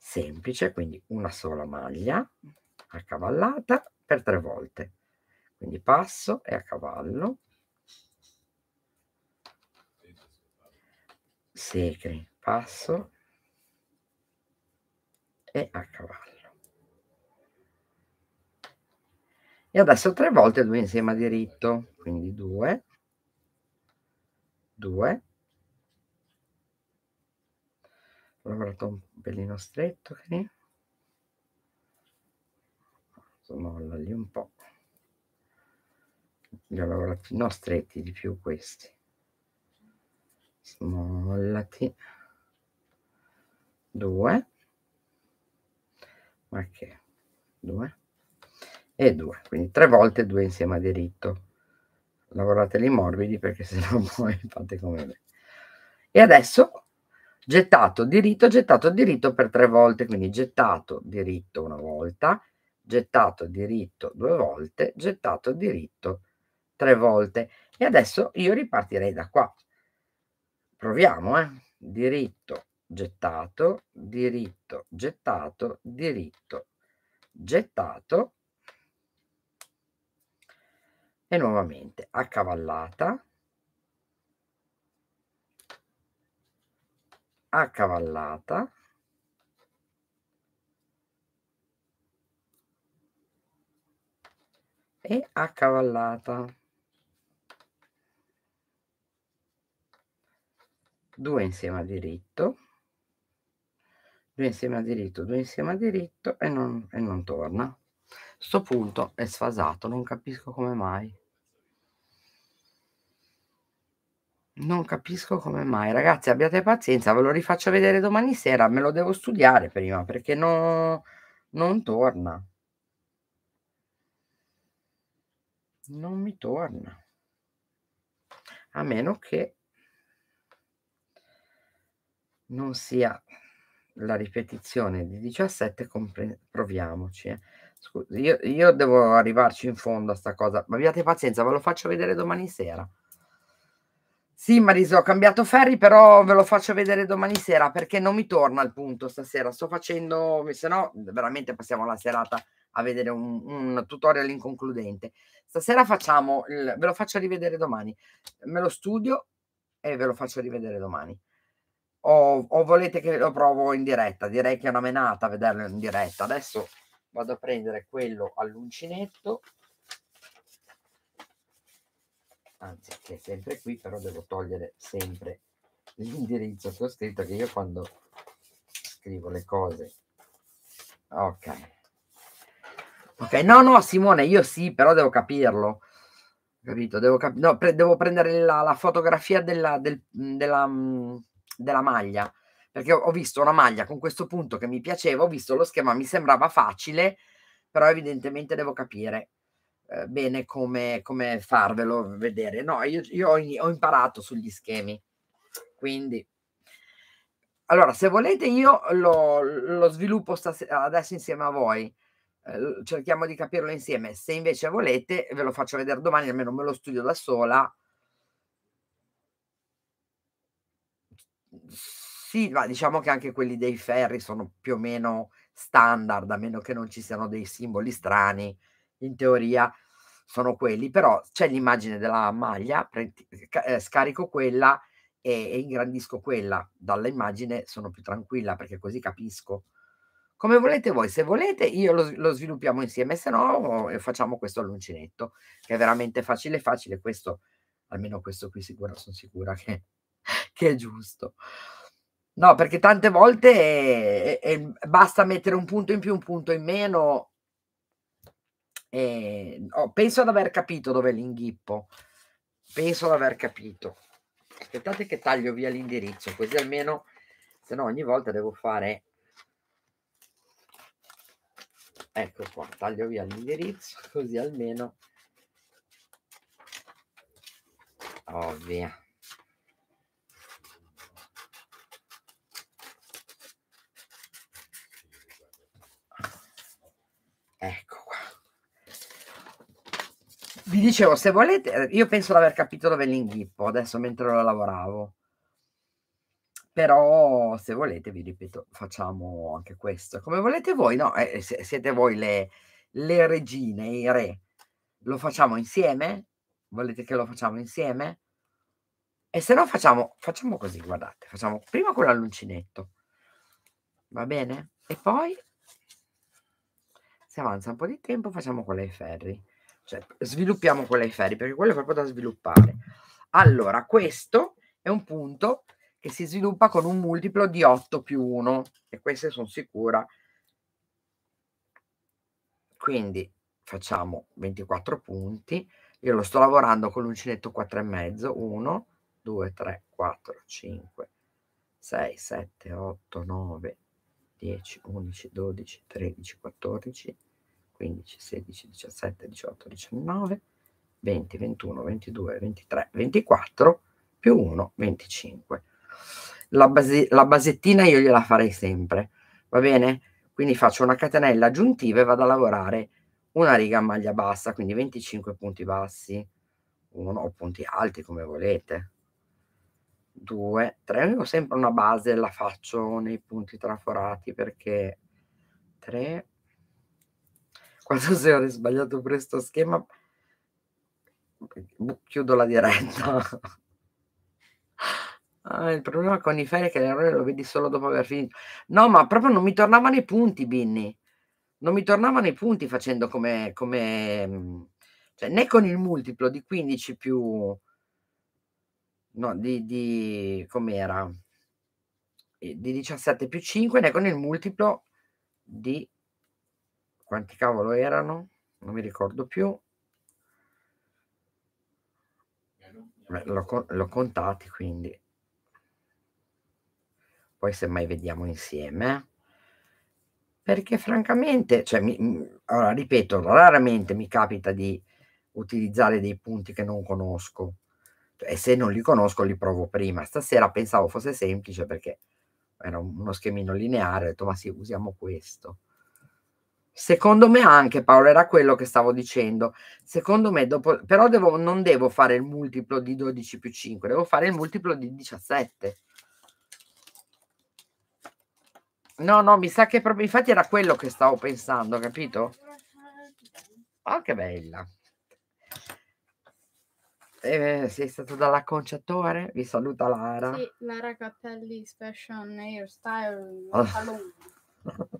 semplice, quindi una sola maglia accavallata per tre volte. Quindi passo e a cavallo. Secri, passo e a cavallo. E adesso tre volte due insieme a diritto, quindi due, due, lavorato un pelino stretto qui molla lì un po' li ho lavorati no stretti di più questi smollati due ma che due e due quindi tre volte due insieme a diritto lavorateli morbidi perché sennò poi fate come me e adesso gettato diritto, gettato diritto per tre volte, quindi gettato diritto una volta, gettato diritto due volte, gettato diritto tre volte. E adesso io ripartirei da qua. Proviamo, eh? Diritto gettato, diritto gettato, diritto gettato e nuovamente accavallata, accavallata e accavallata. Due insieme a diritto, due insieme a diritto, due insieme a diritto e non, e non torna. Sto punto è sfasato, non capisco come mai. Non capisco come mai, ragazzi, abbiate pazienza, ve lo rifaccio vedere domani sera, me lo devo studiare prima perché no, non torna. Non mi torna. A meno che non sia la ripetizione di 17, compre- proviamoci. Eh. Scusi, io, io devo arrivarci in fondo a sta cosa, ma abbiate pazienza, ve lo faccio vedere domani sera. Sì, Marisa, ho cambiato ferri, però ve lo faccio vedere domani sera perché non mi torna il punto stasera. Sto facendo, se no veramente passiamo la serata a vedere un, un tutorial inconcludente. Stasera facciamo, il, ve lo faccio rivedere domani. Me lo studio e ve lo faccio rivedere domani. O, o volete che lo provo in diretta? Direi che è una menata vederlo in diretta. Adesso vado a prendere quello all'uncinetto anzi che è sempre qui, però devo togliere sempre l'indirizzo che ho scritto, che io quando scrivo le cose... Ok. Ok, no, no, Simone, io sì, però devo capirlo. Capito? Devo, cap- no, pre- devo prendere la, la fotografia della, del, della, mm, della maglia perché ho visto una maglia con questo punto che mi piaceva, ho visto lo schema, mi sembrava facile, però evidentemente devo capire. Eh, bene come, come, farvelo vedere. No, io, io ho, ho, imparato sugli schemi, quindi... Allora, se volete io lo, lo sviluppo adesso insieme a voi, eh, cerchiamo di capirlo insieme. Se invece volete, ve lo faccio vedere domani, almeno me lo studio da sola. Sì, ma diciamo che anche quelli dei ferri sono più o meno standard, a meno che non ci siano dei simboli strani in teoria sono quelli, però c'è l'immagine della maglia, eh, scarico quella e, ingrandisco quella, dall'immagine sono più tranquilla perché così capisco. Come volete voi, se volete io lo, lo sviluppiamo insieme, se no oh, facciamo questo all'uncinetto, che è veramente facile, facile, questo, almeno questo qui sicura, sono sicura che, che è giusto. No, perché tante volte è, è, basta mettere un punto in più, un punto in meno eh, oh, penso ad aver capito dov'è l'inghippo. Penso ad aver capito. Aspettate che taglio via l'indirizzo, così almeno, se no ogni volta devo fare... Ecco qua, taglio via l'indirizzo, così almeno... Ovvia. vi dicevo, se volete, io penso di aver capito dove l'inghippo adesso mentre lo lavoravo. Però se volete, vi ripeto, facciamo anche questo. Come volete voi, no? Eh, siete voi le, le regine, i re. Lo facciamo insieme? Volete che lo facciamo insieme? E se no facciamo, facciamo così, guardate, facciamo prima con l'alluncinetto, va bene? E poi, se avanza un po' di tempo, facciamo con le ferri. Cioè, sviluppiamo quella ai ferri, perché quello è proprio da sviluppare. Allora, questo è un punto che si sviluppa con un multiplo di 8 più 1, e queste sono sicura. Quindi facciamo 24 punti, io lo sto lavorando con l'uncinetto 4,5, 1, 2, 3, 4, 5, 6, 7, 8, 9, 10, 11, 12, 13, 14, 15, 16, 17, 18, 19, 20, 21, 22, 23, 24, più 1, 25. La, base, la basettina io gliela farei sempre, va bene? Quindi faccio una catenella aggiuntiva e vado a lavorare una riga a maglia bassa, quindi 25 punti bassi, 1 o punti alti come volete, 2, 3, ho sempre una base, la faccio nei punti traforati perché 3, quando se ho sbagliato questo schema chiudo la diretta. ah, il problema con i ferri è che l'errore lo vedi solo dopo aver finito. No, ma proprio non mi tornavano i punti, Binni. Non mi tornavano i punti facendo come... come cioè, né con il multiplo di 15 più... No, di... di com'era? Di 17 più 5, né con il multiplo di quanti cavolo erano? Non mi ricordo più. Beh, l'ho, l'ho contati quindi. Poi semmai vediamo insieme. Eh. Perché francamente, cioè, mi, allora, ripeto, raramente mi capita di utilizzare dei punti che non conosco e se non li conosco li provo prima. Stasera pensavo fosse semplice perché era uno schemino lineare, ho detto ma sì, usiamo questo. Secondo me anche Paolo era quello che stavo dicendo. Secondo me dopo però devo, non devo fare il multiplo di 12 più 5, devo fare il multiplo di 17. No, no, mi sa che proprio infatti era quello che stavo pensando, capito? Oh, che bella. Eh, sei stato dall'acconciatore? Vi saluta Lara. Sì, Lara Cappelli Special Hairstyle. Style.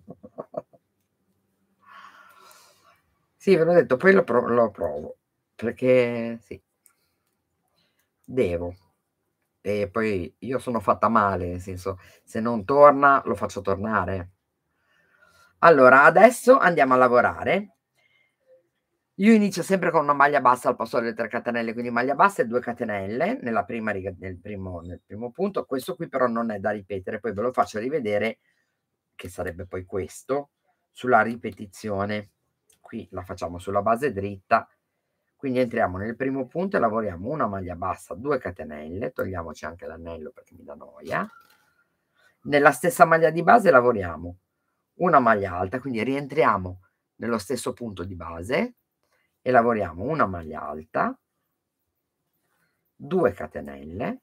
Sì, ve l'ho detto, poi lo, pro- lo provo, perché sì, devo. E poi io sono fatta male, nel senso, se non torna, lo faccio tornare. Allora, adesso andiamo a lavorare. Io inizio sempre con una maglia bassa al posto delle tre catenelle, quindi maglia bassa e due catenelle nella prima riga, nel primo, nel primo punto. Questo qui però non è da ripetere, poi ve lo faccio rivedere, che sarebbe poi questo, sulla ripetizione qui la facciamo sulla base dritta, quindi entriamo nel primo punto e lavoriamo una maglia bassa, due catenelle, togliamoci anche l'anello perché mi dà noia. Nella stessa maglia di base lavoriamo una maglia alta, quindi rientriamo nello stesso punto di base e lavoriamo una maglia alta, 2 catenelle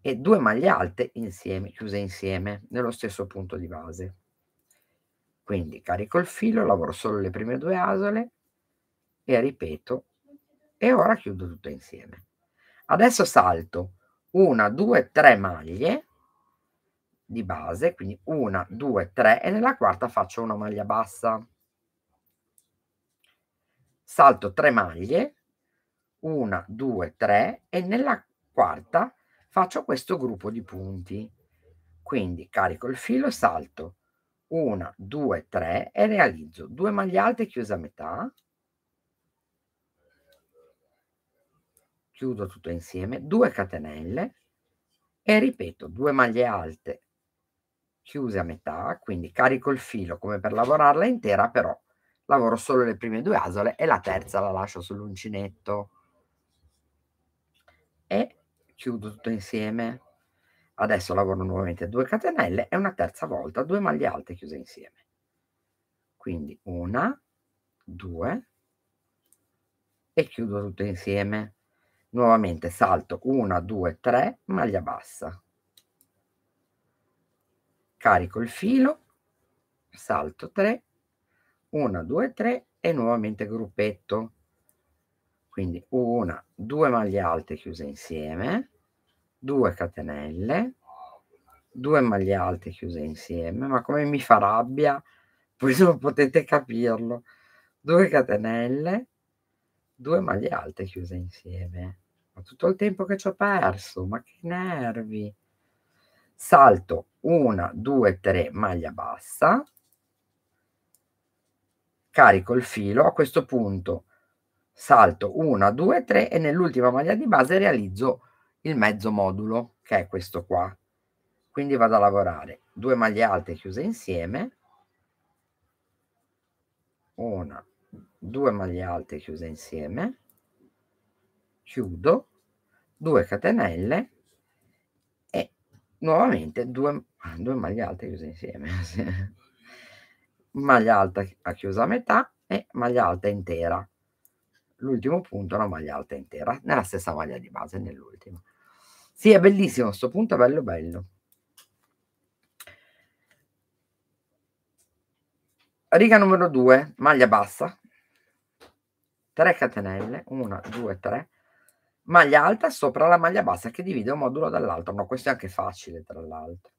e due maglie alte insieme, chiuse insieme nello stesso punto di base. Quindi carico il filo, lavoro solo le prime due asole e ripeto e ora chiudo tutto insieme. Adesso salto una, due, tre maglie di base, quindi una, due, tre e nella quarta faccio una maglia bassa. Salto tre maglie, una, due, tre e nella quarta faccio questo gruppo di punti. Quindi carico il filo, salto una, due, tre e realizzo due maglie alte chiuse a metà, chiudo tutto insieme, 2 catenelle e ripeto due maglie alte chiuse a metà, quindi carico il filo come per lavorarla intera, però lavoro solo le prime due asole e la terza la lascio sull'uncinetto e chiudo tutto insieme. Adesso lavoro nuovamente 2 catenelle e una terza volta 2 maglie alte chiuse insieme. Quindi una, due e chiudo tutto insieme. Nuovamente salto 1, 2, 3, maglia bassa. Carico il filo, salto 3, 1, 2, 3 e nuovamente gruppetto. Quindi una, due maglie alte chiuse insieme 2 catenelle, 2 maglie alte chiuse insieme, ma come mi fa rabbia, poi non potete capirlo, 2 catenelle, 2 maglie alte chiuse insieme. Ma tutto il tempo che ci ho perso, ma che nervi. Salto 1, 2, 3, maglia bassa, carico il filo, a questo punto salto 1, 2, 3 e nell'ultima maglia di base realizzo il mezzo modulo che è questo qua. Quindi vado a lavorare due maglie alte chiuse insieme, una, due maglie alte chiuse insieme, chiudo, 2 catenelle e nuovamente 2 ah, maglie alte chiuse insieme. maglia alta a chiusa a metà e maglia alta intera. L'ultimo punto è una maglia alta intera, nella stessa maglia di base, nell'ultimo. Sì, è bellissimo sto punto, è bello bello. Riga numero 2, maglia bassa, 3 catenelle, 1, 2, 3, maglia alta sopra la maglia bassa che divide un modulo dall'altro, no, questo è anche facile tra l'altro.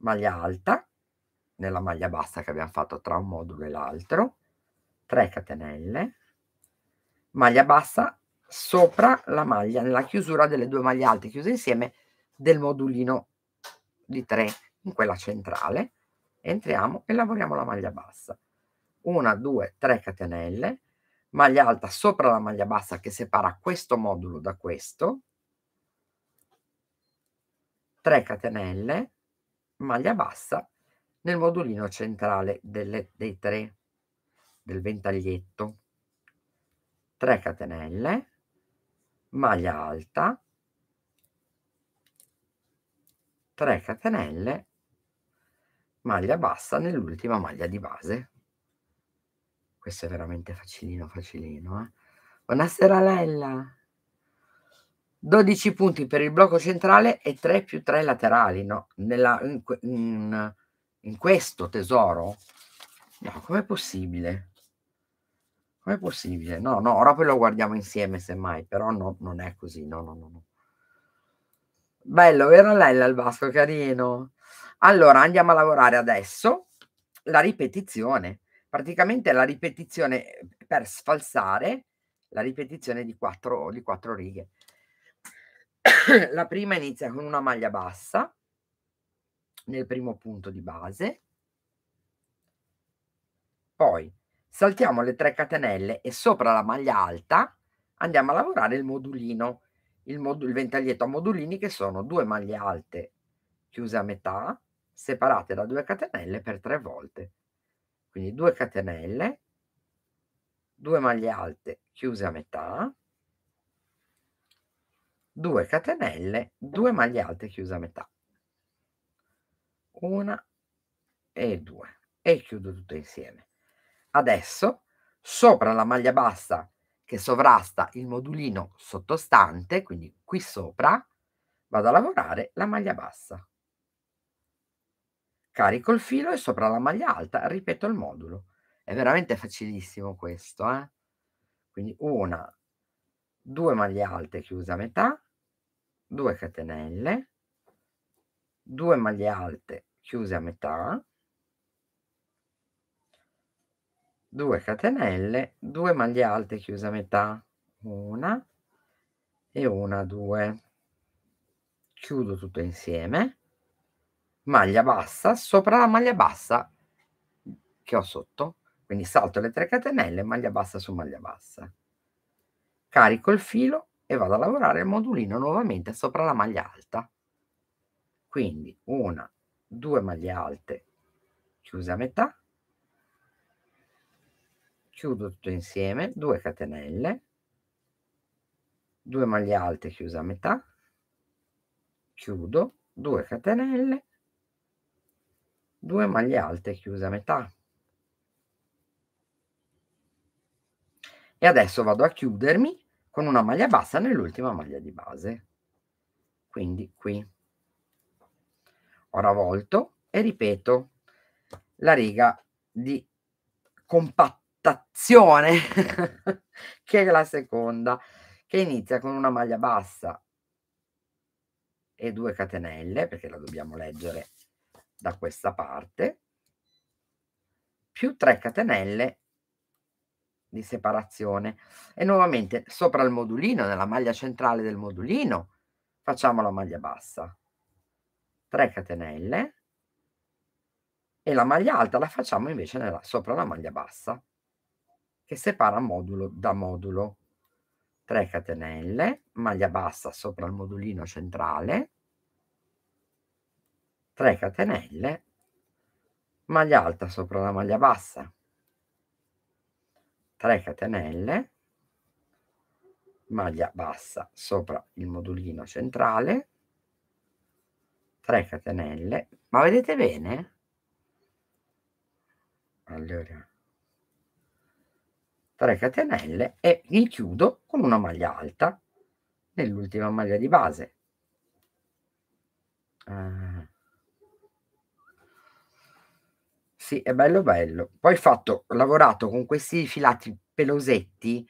Maglia alta, nella maglia bassa che abbiamo fatto tra un modulo e l'altro, 3 catenelle, maglia bassa sopra la maglia, nella chiusura delle due maglie alte chiuse insieme del modulino di 3 in quella centrale. Entriamo e lavoriamo la maglia bassa. 1, 2, 3 catenelle, maglia alta sopra la maglia bassa che separa questo modulo da questo, 3 catenelle, maglia bassa nel modulino centrale delle, dei 3 del ventaglietto, 3 catenelle, maglia alta, 3 catenelle, maglia bassa nell'ultima maglia di base. Questo è veramente facilino, facilino. Eh? Buonasera Lella! 12 punti per il blocco centrale e 3 più 3 laterali, no? Nella, in, in, in questo tesoro? No, com'è possibile? Com'è possibile? No, no, ora poi lo guardiamo insieme semmai, però no, non è così, no, no, no. no. Bello, vero Lella il Vasco, carino. Allora, andiamo a lavorare adesso la ripetizione. Praticamente la ripetizione per sfalsare la ripetizione di quattro, di quattro righe. la prima inizia con una maglia bassa nel primo punto di base. Poi saltiamo le 3 catenelle e sopra la maglia alta andiamo a lavorare il modulino, il, modu- il ventaglietto a modulini che sono due maglie alte chiuse a metà, separate da 2 catenelle per tre volte. Quindi 2 catenelle, 2 maglie alte chiuse a metà, 2 catenelle, 2 maglie alte chiuse a metà. Una e due. E chiudo tutto insieme. Adesso, sopra la maglia bassa che sovrasta il modulino sottostante, quindi qui sopra, vado a lavorare la maglia bassa. Carico il filo e sopra la maglia alta ripeto il modulo. È veramente facilissimo questo, eh? Quindi una, due maglie alte chiuse a metà, 2 catenelle, 2 maglie alte chiuse a metà, 2 catenelle, 2 maglie alte chiuse a metà, 1 e una, 2. Chiudo tutto insieme, maglia bassa, sopra la maglia bassa che ho sotto, quindi salto le 3 catenelle, maglia bassa su maglia bassa. Carico il filo e vado a lavorare il modulino nuovamente sopra la maglia alta. Quindi una, 2 maglie alte chiuse a metà, chiudo tutto insieme 2 catenelle 2 maglie alte chiuse a metà chiudo 2 catenelle 2 maglie alte chiuse a metà e adesso vado a chiudermi con una maglia bassa nell'ultima maglia di base quindi qui Ora volto e ripeto la riga di compatto trattazione, che è la seconda, che inizia con una maglia bassa e due catenelle, perché la dobbiamo leggere da questa parte, più 3 catenelle di separazione e nuovamente sopra il modulino, nella maglia centrale del modulino, facciamo la maglia bassa, 3 catenelle e la maglia alta la facciamo invece nella, sopra la maglia bassa che separa modulo da modulo. 3 catenelle, maglia bassa sopra il modulino centrale, 3 catenelle, maglia alta sopra la maglia bassa, 3 catenelle, maglia bassa sopra il modulino centrale, 3 catenelle, ma vedete bene? Allora, 3 catenelle e chiudo con una maglia alta nell'ultima maglia di base. Uh, sì, è bello bello. Poi fatto, lavorato con questi filati pelosetti,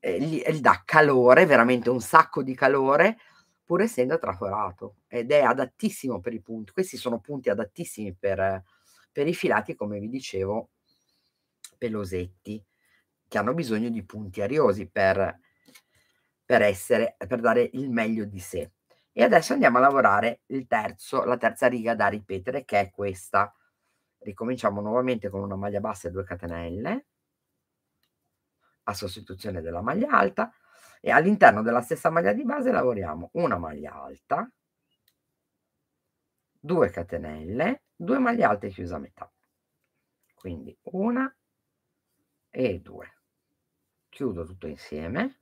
eh, gli, eh, gli dà calore, veramente un sacco di calore, pur essendo traforato. Ed è adattissimo per i punti. Questi sono punti adattissimi per, per i filati, come vi dicevo, pelosetti che hanno bisogno di punti ariosi per, per, essere, per dare il meglio di sé. E adesso andiamo a lavorare il terzo, la terza riga da ripetere, che è questa. Ricominciamo nuovamente con una maglia bassa e due catenelle, a sostituzione della maglia alta, e all'interno della stessa maglia di base lavoriamo una maglia alta, 2 catenelle, 2 maglie alte chiuse a metà. Quindi una e due chiudo tutto insieme,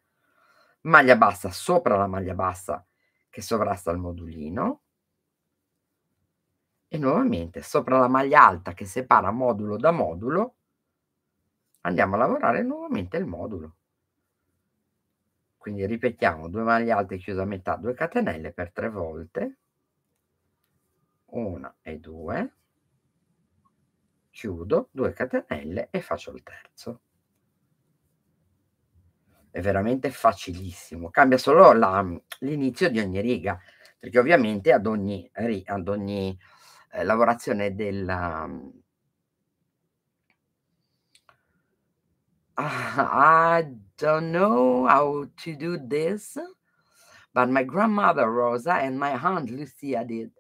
maglia bassa sopra la maglia bassa che sovrasta il modulino e nuovamente sopra la maglia alta che separa modulo da modulo andiamo a lavorare nuovamente il modulo. Quindi ripetiamo due maglie alte chiuse a metà, due catenelle per tre volte, una e due, chiudo, due catenelle e faccio il terzo è veramente facilissimo. Cambia solo la, mm, l'inizio di ogni riga, perché ovviamente ad ogni, ad ogni eh, lavorazione del... Uh, mm, I don't know how to do this, but my grandmother Rosa and my aunt Lucia did.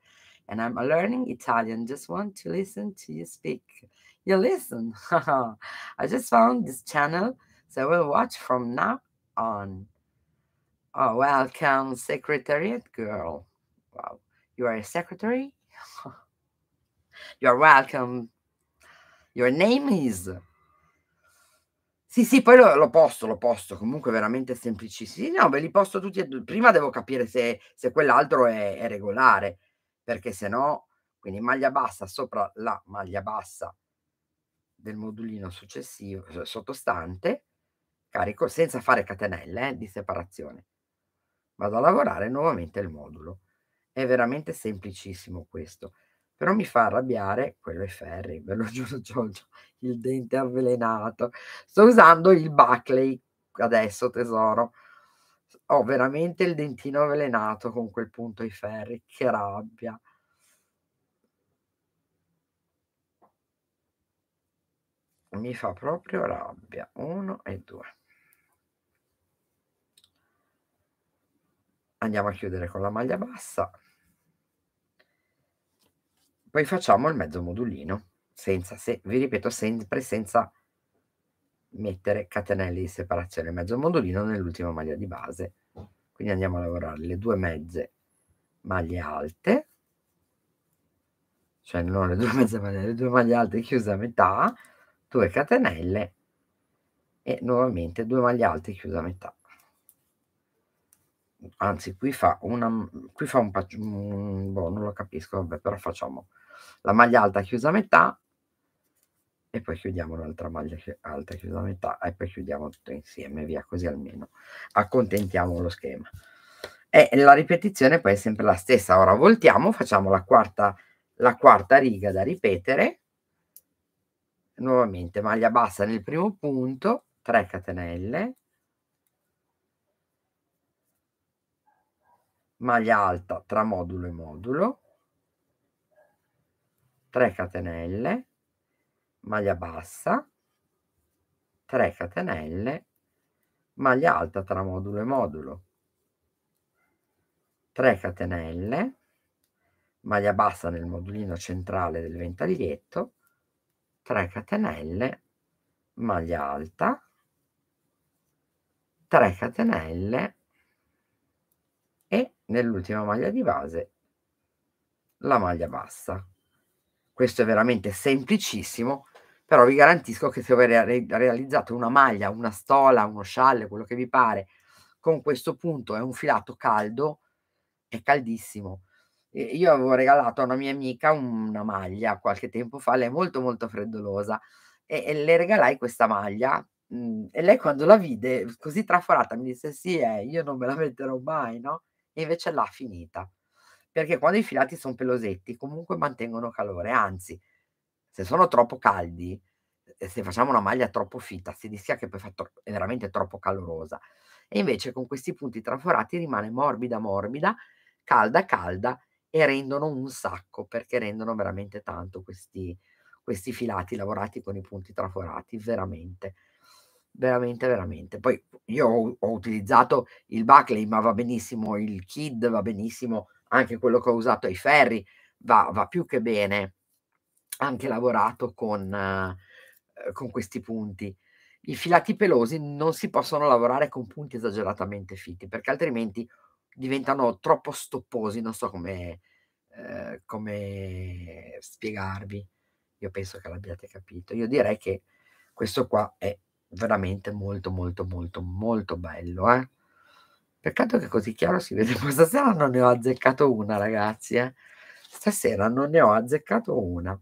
And I'm learning Italian. Just want to listen to you speak. You listen. I just found this channel, so I will watch from now on. Oh, welcome, secretariat girl. Wow, you are a secretary? You're welcome. Your name is. Sì, sì, poi lo, lo, posto, lo posto, comunque veramente semplicissimi. No, ve li posto tutti e due. Prima devo capire se, se quell'altro è, è, regolare, perché se no, quindi maglia bassa sopra la maglia bassa del modulino successivo, sottostante, carico senza fare catenelle eh, di separazione. Vado a lavorare nuovamente il modulo. È veramente semplicissimo questo, però mi fa arrabbiare, quello è Ferri, ve lo giuro Giorgio, il dente avvelenato. Sto usando il Buckley adesso tesoro. Ho veramente il dentino avvelenato con quel punto ai ferri, che rabbia. mi fa proprio rabbia. Uno e due. andiamo a chiudere con la maglia bassa poi facciamo il mezzo modulino senza se vi ripeto sempre senza mettere catenelle di separazione mezzo modulino nell'ultima maglia di base quindi andiamo a lavorare le due mezze maglie alte cioè non le due mezze maglie le due maglie alte chiuse a metà 2 catenelle e nuovamente 2 maglie alte chiuse a metà anzi qui fa una qui fa un, un boh, non lo capisco, vabbè, però facciamo la maglia alta chiusa a metà e poi chiudiamo un'altra maglia alta chiusa a metà e poi chiudiamo tutto insieme, via, così almeno accontentiamo lo schema. E la ripetizione poi è sempre la stessa. Ora voltiamo, facciamo la quarta, la quarta riga da ripetere. Nuovamente maglia bassa nel primo punto, 3 catenelle, maglia alta tra modulo e modulo, 3 catenelle, maglia bassa, 3 catenelle, maglia alta tra modulo e modulo, 3 catenelle, maglia bassa nel modulino centrale del ventaglietto, 3 catenelle, maglia alta, 3 catenelle, nell'ultima maglia di base la maglia bassa. Questo è veramente semplicissimo, però vi garantisco che se avete realizzato una maglia, una stola, uno scialle, quello che vi pare, con questo punto è un filato caldo, è caldissimo. Io avevo regalato a una mia amica una maglia qualche tempo fa, lei è molto molto freddolosa, e, e le regalai questa maglia mm, e lei quando la vide così traforata mi disse sì, eh, io non me la metterò mai, no? e invece l'ha finita. Perché quando i filati sono pelosetti comunque mantengono calore, anzi, se sono troppo caldi, se facciamo una maglia troppo fitta, si rischia che poi fa tro- è veramente troppo calorosa. E invece con questi punti traforati rimane morbida, morbida, calda, calda e rendono un sacco perché rendono veramente tanto questi, questi filati lavorati con i punti traforati, veramente veramente, veramente. Poi io ho, ho utilizzato il Buckley, ma va benissimo il Kid, va benissimo anche quello che ho usato ai ferri, va, va più che bene anche lavorato con, eh, con questi punti. I filati pelosi non si possono lavorare con punti esageratamente fitti, perché altrimenti diventano troppo stopposi, non so come, eh, come spiegarvi. Io penso che l'abbiate capito. Io direi che questo qua è veramente molto molto molto molto bello eh? peccato che così chiaro si vede ma stasera non ne ho azzeccato una ragazzi eh? stasera non ne ho azzeccato una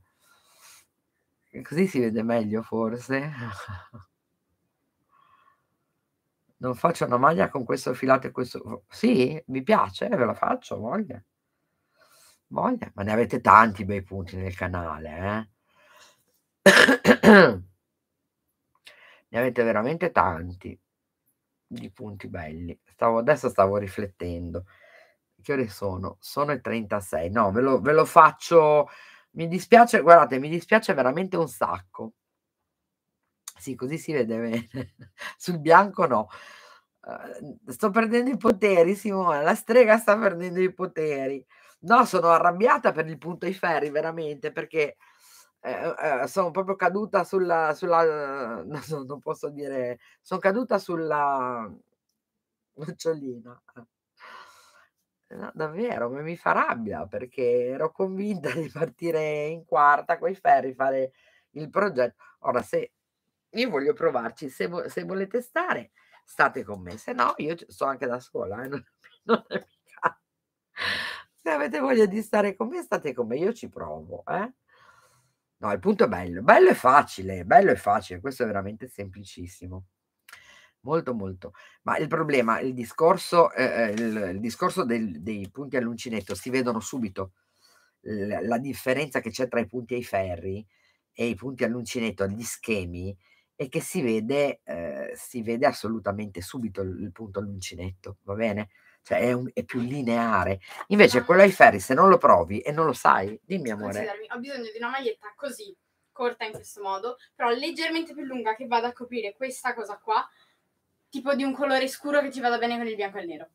così si vede meglio forse non faccio una maglia con questo filato e questo sì mi piace ve la faccio voglia voglia ma ne avete tanti bei punti nel canale eh? ne avete veramente tanti di punti belli. Stavo, adesso stavo riflettendo. Che ore sono? Sono le 36. No, ve lo, ve lo faccio. Mi dispiace, guardate, mi dispiace veramente un sacco. Sì, così si vede bene. Sul bianco no. Eh, sto perdendo i poteri, Simone. La strega sta perdendo i poteri. No, sono arrabbiata per il punto ai ferri, veramente, perché eh, eh, eh, sono proprio caduta sulla, sulla no, non posso dire, sono caduta sulla nocciolina. No, davvero, mi fa rabbia perché ero convinta di partire in quarta con i ferri, fare il progetto. Ora, se io voglio provarci, se, vo- se volete stare, state con me, se no io sto anche da sola, eh, non, non è mica. Se avete voglia di stare con me, state con me, io ci provo, eh? No, il punto è bello. Bello e facile, bello e facile. Questo è veramente semplicissimo. Molto, molto. Ma il problema, il discorso, eh, eh il, il discorso del, dei punti all'uncinetto, si vedono subito la, la differenza che c'è tra i punti ai ferri e i punti all'uncinetto, gli schemi, e che si vede, eh, si vede assolutamente subito il, il punto all'uncinetto, va bene? cioè è, un, è più lineare. Invece quello ai ferri, se non lo provi e non lo sai, dimmi amore. Ho bisogno di una maglietta così, corta in questo modo, però leggermente più lunga che vada a coprire questa cosa qua, tipo di un colore scuro che ci vada bene con il bianco e il nero.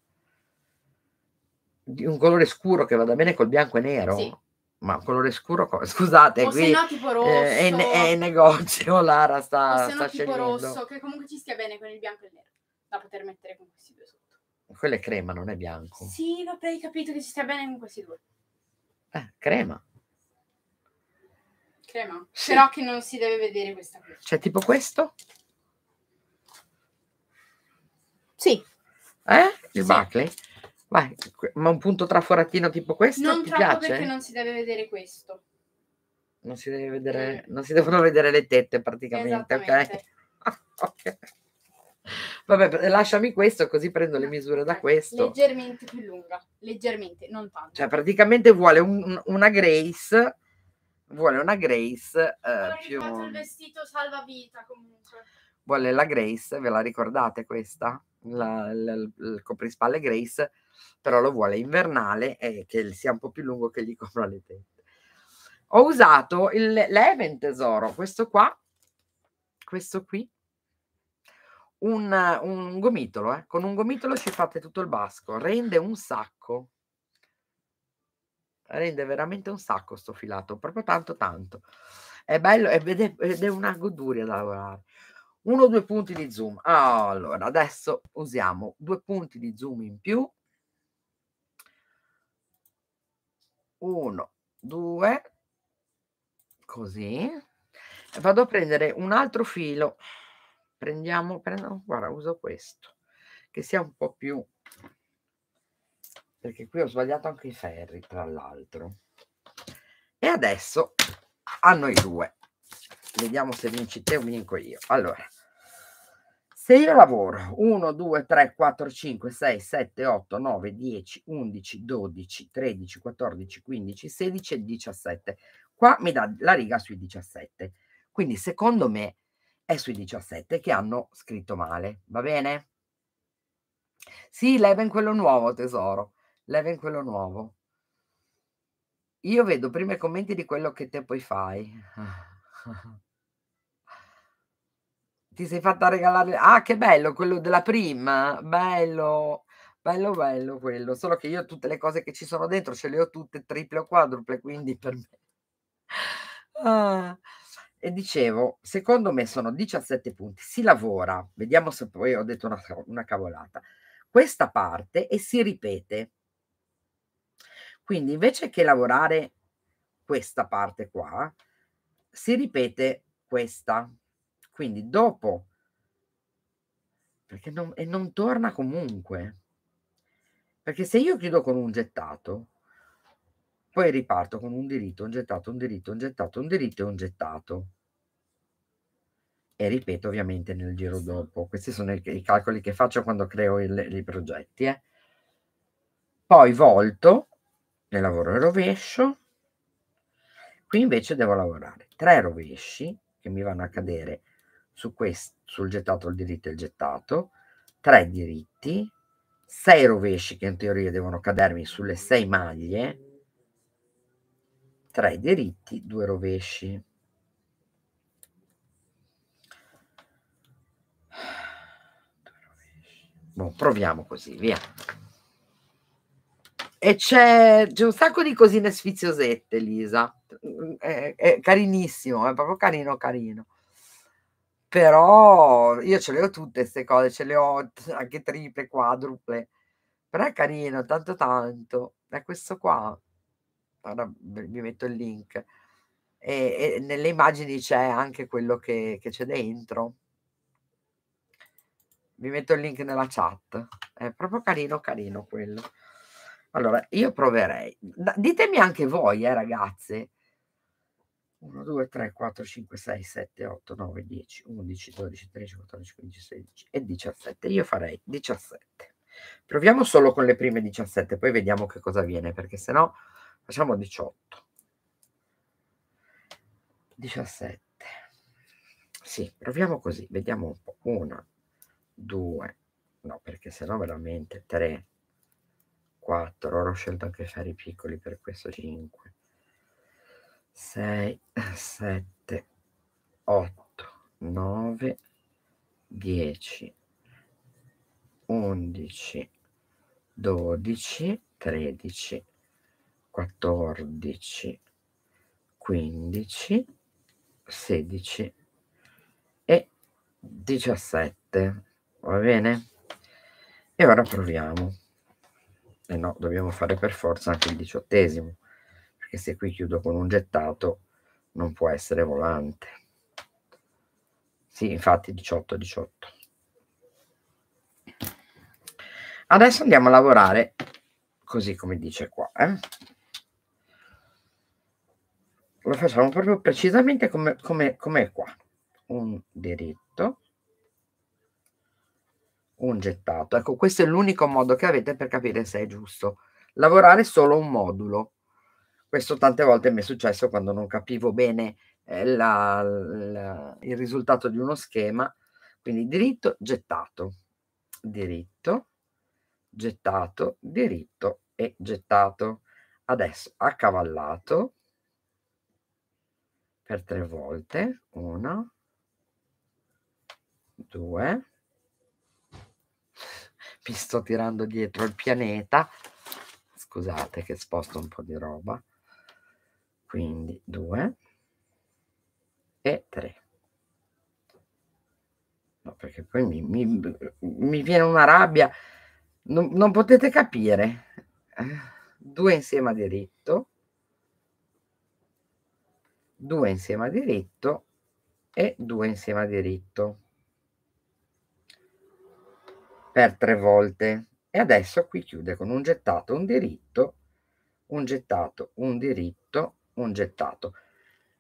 Di un colore scuro che vada bene col bianco e nero? Sì. Ma un colore scuro, co- scusate, o qui se no tipo rosso, eh, è, ne- è negozio, Lara sta, o se no sta tipo scegliendo. rosso, che comunque ci stia bene con il bianco e il nero, da poter mettere con questi due sotto. Quello è crema, non è bianco. Sì, vabbè, hai capito che ci sta bene con questi due. Eh, crema. Crema. Sì. Però che non si deve vedere questa cosa. Cioè, tipo questo? Sì. Eh? Il sì. Buckley? Vai, ma un punto traforatino tipo questo? Non ti troppo piace? perché non si deve vedere questo. Non si, deve vedere, eh. non si devono vedere le tette praticamente, ok? ok. Vabbè, lasciami questo così prendo le misure da questo. Leggermente più lunga, leggermente, non tanto. Cioè, praticamente vuole un, una Grace, vuole una Grace eh, più... il vestito salvavita comunque. Vuole la Grace, ve la ricordate questa? La, la, il coprispalle Grace, però lo vuole invernale e che sia un po' più lungo che gli copra le tette. Ho usato l'Event Tesoro, questo qua, questo qui, un, un gomitolo, eh? con un gomitolo ci fate tutto il basco, rende un sacco, rende veramente un sacco sto filato, proprio tanto tanto. È bello ed è, ed è una goduria da lavorare. Uno o due punti di zoom. allora, adesso usiamo due punti di zoom in più. Uno, due, così. Vado a prendere un altro filo prendiamo, prendo, guarda, uso questo, che sia un po' più, perché qui ho sbagliato anche i ferri, tra l'altro. E adesso a noi due, vediamo se vinci te o vinco io. Allora, se io lavoro 1, 2, 3, 4, 5, 6, 7, 8, 9, 10, 11, 12, 13, 14, 15, 16 e 17, qua mi dà la riga sui 17. Quindi secondo me è sui 17 che hanno scritto male, va bene? Sì, leva in quello nuovo, tesoro, leva in quello nuovo. Io vedo prima i commenti di quello che te poi fai. Ti sei fatta regalare... Ah, che bello, quello della prima, bello, bello, bello quello. Solo che io tutte le cose che ci sono dentro ce le ho tutte triple o quadruple, quindi per me... Ah. E dicevo, secondo me sono 17 punti, si lavora, vediamo se poi ho detto una, una cavolata, questa parte e si ripete. Quindi invece che lavorare questa parte qua, si ripete questa. Quindi dopo, perché non, e non torna comunque. Perché se io chiudo con un gettato, poi riparto con un diritto, un gettato, un diritto, un gettato, un diritto e un gettato. E ripeto ovviamente nel giro dopo. Questi sono i, i calcoli che faccio quando creo il, i progetti. Eh. Poi volto, ne lavoro il rovescio. Qui invece devo lavorare tre rovesci che mi vanno a cadere su questo, sul gettato, il diritto e il gettato, tre diritti, sei rovesci che in teoria devono cadermi sulle sei maglie, tra i diritti due rovesci. Bon, proviamo così, via. E c'è, c'è un sacco di cosine sfiziosette, Lisa. È, è carinissimo, è proprio carino, carino però io ce le ho tutte queste cose, ce le ho anche triple, quadruple, però è carino, tanto tanto, è questo qua ora vi metto il link, e, e nelle immagini c'è anche quello che, che c'è dentro. Vi metto il link nella chat, è proprio carino, carino quello. Allora, io proverei. Ditemi anche voi, eh, ragazze. 1, 2, 3, 4, 5, 6, 7, 8, 9, 10, 11, 12, 13, 14, 15, 16 e 17. Io farei 17. Proviamo solo con le prime 17, poi vediamo che cosa viene, perché sennò Facciamo 18. 17. Sì, proviamo così, vediamo un po'. 1, 2, no, perché sennò veramente 3, 4, ora ho scelto anche fare i piccoli per questo 5, 6, 7, 8, 9, 10, 11, 12, 13, 14, 15, 16 e 17. Va bene? E ora proviamo. E eh no, dobbiamo fare per forza anche il diciottesimo, perché se qui chiudo con un gettato non può essere volante. Sì, infatti 18, 18. Adesso andiamo a lavorare così come dice qua. Eh? lo facciamo proprio precisamente come, come, come qua. Un diritto, un gettato. Ecco, questo è l'unico modo che avete per capire se è giusto. Lavorare solo un modulo. Questo tante volte mi è successo quando non capivo bene eh, la, la, il risultato di uno schema. Quindi diritto, gettato, diritto, gettato, diritto e gettato. Adesso accavallato, per tre volte, una, due, mi sto tirando dietro il pianeta, scusate che sposto un po' di roba, quindi due e tre. No, perché poi mi, mi, mi viene una rabbia, non, non potete capire. Due insieme a diritto, 2 insieme a diritto e 2 insieme a diritto per tre volte e adesso qui chiude con un gettato un diritto un gettato un diritto un gettato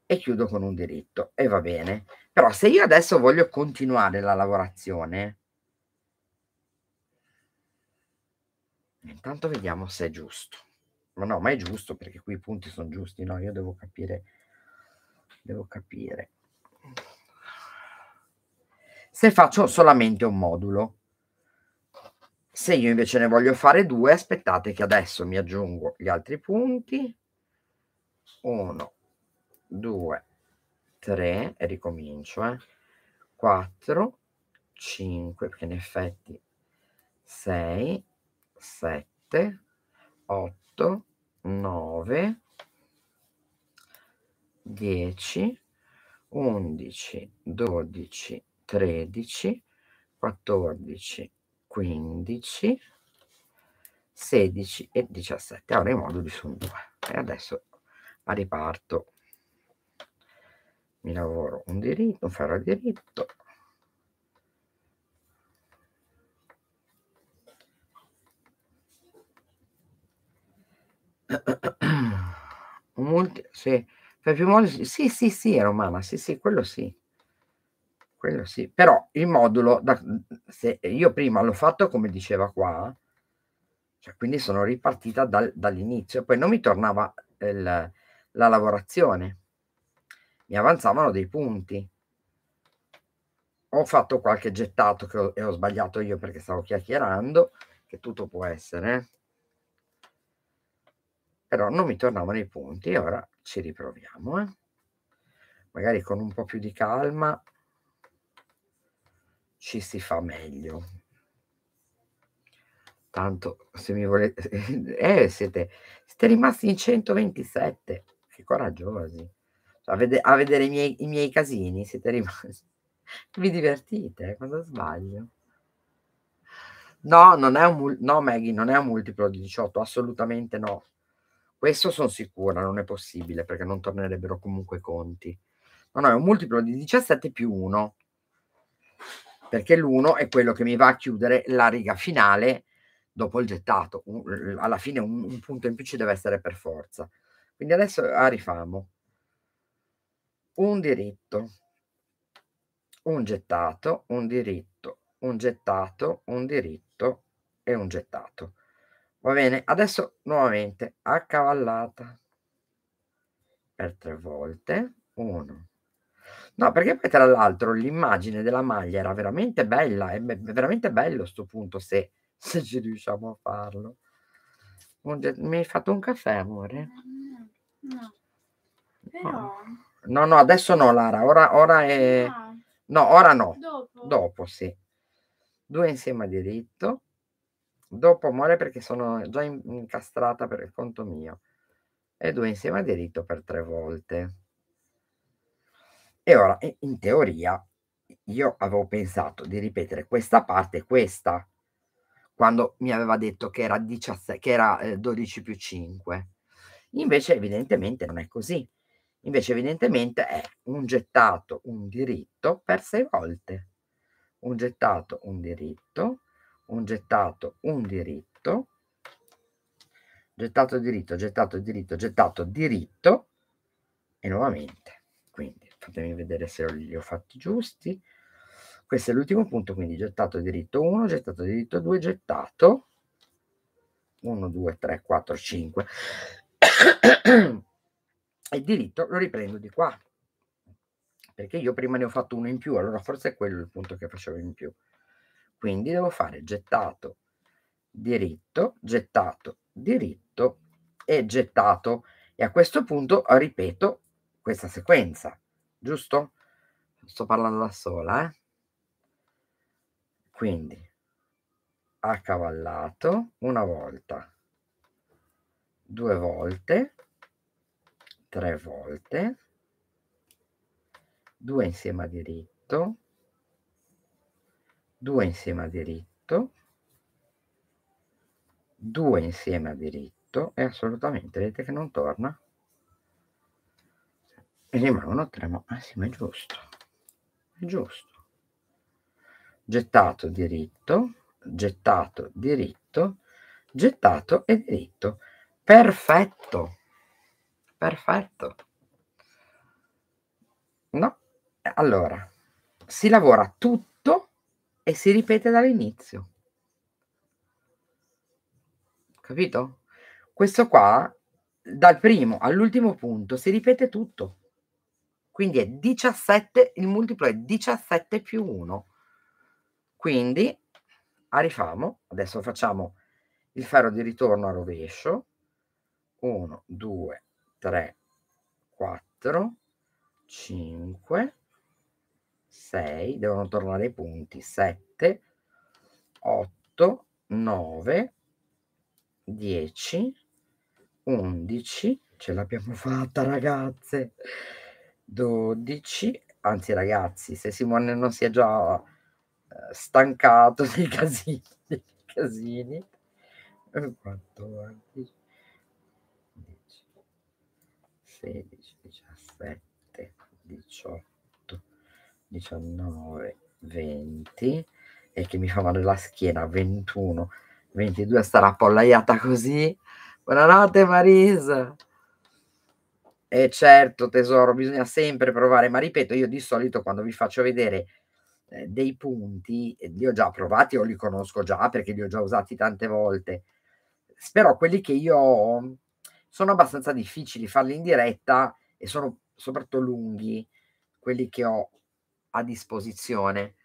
e chiudo con un diritto e va bene però se io adesso voglio continuare la lavorazione intanto vediamo se è giusto ma no ma è giusto perché qui i punti sono giusti no io devo capire devo capire. Se faccio solamente un modulo, se io invece ne voglio fare due, aspettate che adesso mi aggiungo gli altri punti. 1, 2, 3, e ricomincio, eh. 4, 5, perché in effetti 6, 7, 8, 9, 10, 11, 12, 13, 14, 15, 16 e 17. Ora i moduli sono due. E adesso a riparto mi lavoro un diritto, un ferro diritto. Un multi, se Peppe Moli, sì, sì, sì, è romana, sì, sì, quello sì. Quello sì, però il modulo, da, se io prima l'ho fatto come diceva qua, cioè, quindi sono ripartita dal, dall'inizio, poi non mi tornava eh, il, la lavorazione, mi avanzavano dei punti. Ho fatto qualche gettato che ho, ho sbagliato io perché stavo chiacchierando, che tutto può essere. Eh però non mi tornavano i punti ora ci riproviamo eh? magari con un po' più di calma ci si fa meglio tanto se mi volete eh, siete, siete rimasti in 127 che coraggiosi a, vede, a vedere i miei, i miei, casini siete rimasti vi divertite eh, quando sbaglio no non è un no Maggie non è un multiplo di 18 assolutamente no questo sono sicura, non è possibile perché non tornerebbero comunque i conti. No, no, è un multiplo di 17 più 1, perché l'1 è quello che mi va a chiudere la riga finale dopo il gettato. alla fine un, un punto in più ci deve essere per forza. Quindi adesso ah, rifamo. Un diritto, un gettato, un diritto, un gettato, un diritto e un gettato. Va bene, adesso nuovamente accavallata per tre volte. Uno. No, perché poi tra l'altro l'immagine della maglia era veramente bella, è be- veramente bello sto punto se, se ci riusciamo a farlo. Mi hai fatto un caffè, amore? No. Però... No. no, adesso no, Lara, ora, ora è... No. no, ora no. Dopo? Dopo, sì. Due insieme a diritto. Dopo muore perché sono già incastrata per il conto mio. E due insieme a diritto per tre volte. E ora, in teoria, io avevo pensato di ripetere questa parte questa, quando mi aveva detto che era, 17, che era 12 eh, più 5. Invece evidentemente non è così. Invece evidentemente è un gettato, un diritto per sei volte. Un gettato, un diritto un gettato, un diritto, gettato diritto, gettato diritto, gettato diritto e nuovamente. Quindi fatemi vedere se li ho fatti giusti. Questo è l'ultimo punto, quindi gettato diritto 1, gettato diritto 2, gettato 1, 2, 3, 4, 5. e diritto lo riprendo di qua, perché io prima ne ho fatto uno in più, allora forse è quello il punto che facevo in più. Quindi devo fare gettato, diritto, gettato, diritto e gettato. E a questo punto ripeto questa sequenza, giusto? Sto parlando da sola, eh? Quindi accavallato una volta, due volte, tre volte, due insieme a diritto, 2 insieme a diritto, 2 insieme a diritto e assolutamente vedete che non torna. E rimangono 3, ma ah, sì, ma è giusto. È giusto. Gettato diritto, gettato diritto, gettato e diritto. Perfetto. Perfetto. No, allora, si lavora tutto e si ripete dall'inizio. Capito? Questo qua, dal primo all'ultimo punto, si ripete tutto. Quindi è 17, il multiplo è 17 più 1. Quindi, rifamo, adesso facciamo il ferro di ritorno a rovescio. 1, 2, 3, 4, 5, 6, devono tornare i punti, 7, 8, 9, 10, 11, ce l'abbiamo fatta ragazze, 12, anzi ragazzi, se Simone non si è già eh, stancato dei casini, dei casini, 14, 16, 17, 18. 19, 20 e che mi fa male la schiena, 21, 22 starà appollaiata così. Buonanotte Marisa. E certo tesoro, bisogna sempre provare, ma ripeto, io di solito quando vi faccio vedere eh, dei punti, eh, li ho già provati o li conosco già perché li ho già usati tante volte, però quelli che io ho sono abbastanza difficili farli in diretta e sono soprattutto lunghi, quelli che ho a disposizione.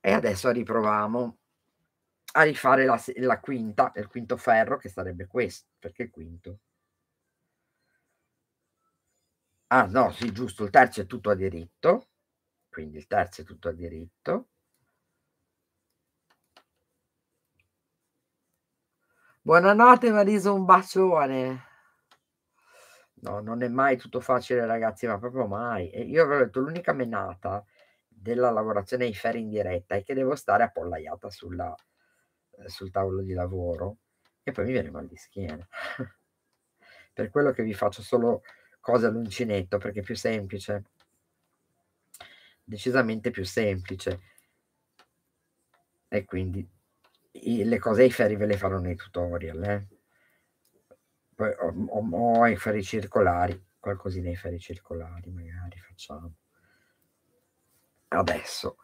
E adesso riproviamo a rifare la, la quinta, il quinto ferro, che sarebbe questo, perché il quinto. Ah no, sì, giusto, il terzo è tutto a diritto, quindi il terzo è tutto a diritto. Buonanotte Marisa, un bacione. No, non è mai tutto facile, ragazzi, ma proprio mai. E io avevo detto l'unica menata della lavorazione ai ferri in diretta è che devo stare appollaiata sulla, eh, sul tavolo di lavoro e poi mi viene mal di schiena. per quello che vi faccio solo cose all'uncinetto, perché è più semplice. Decisamente più semplice. E quindi i, le cose ai ferri ve le farò nei tutorial, eh poi, o, o, o inferi circolari, nei inferi circolari magari facciamo. Adesso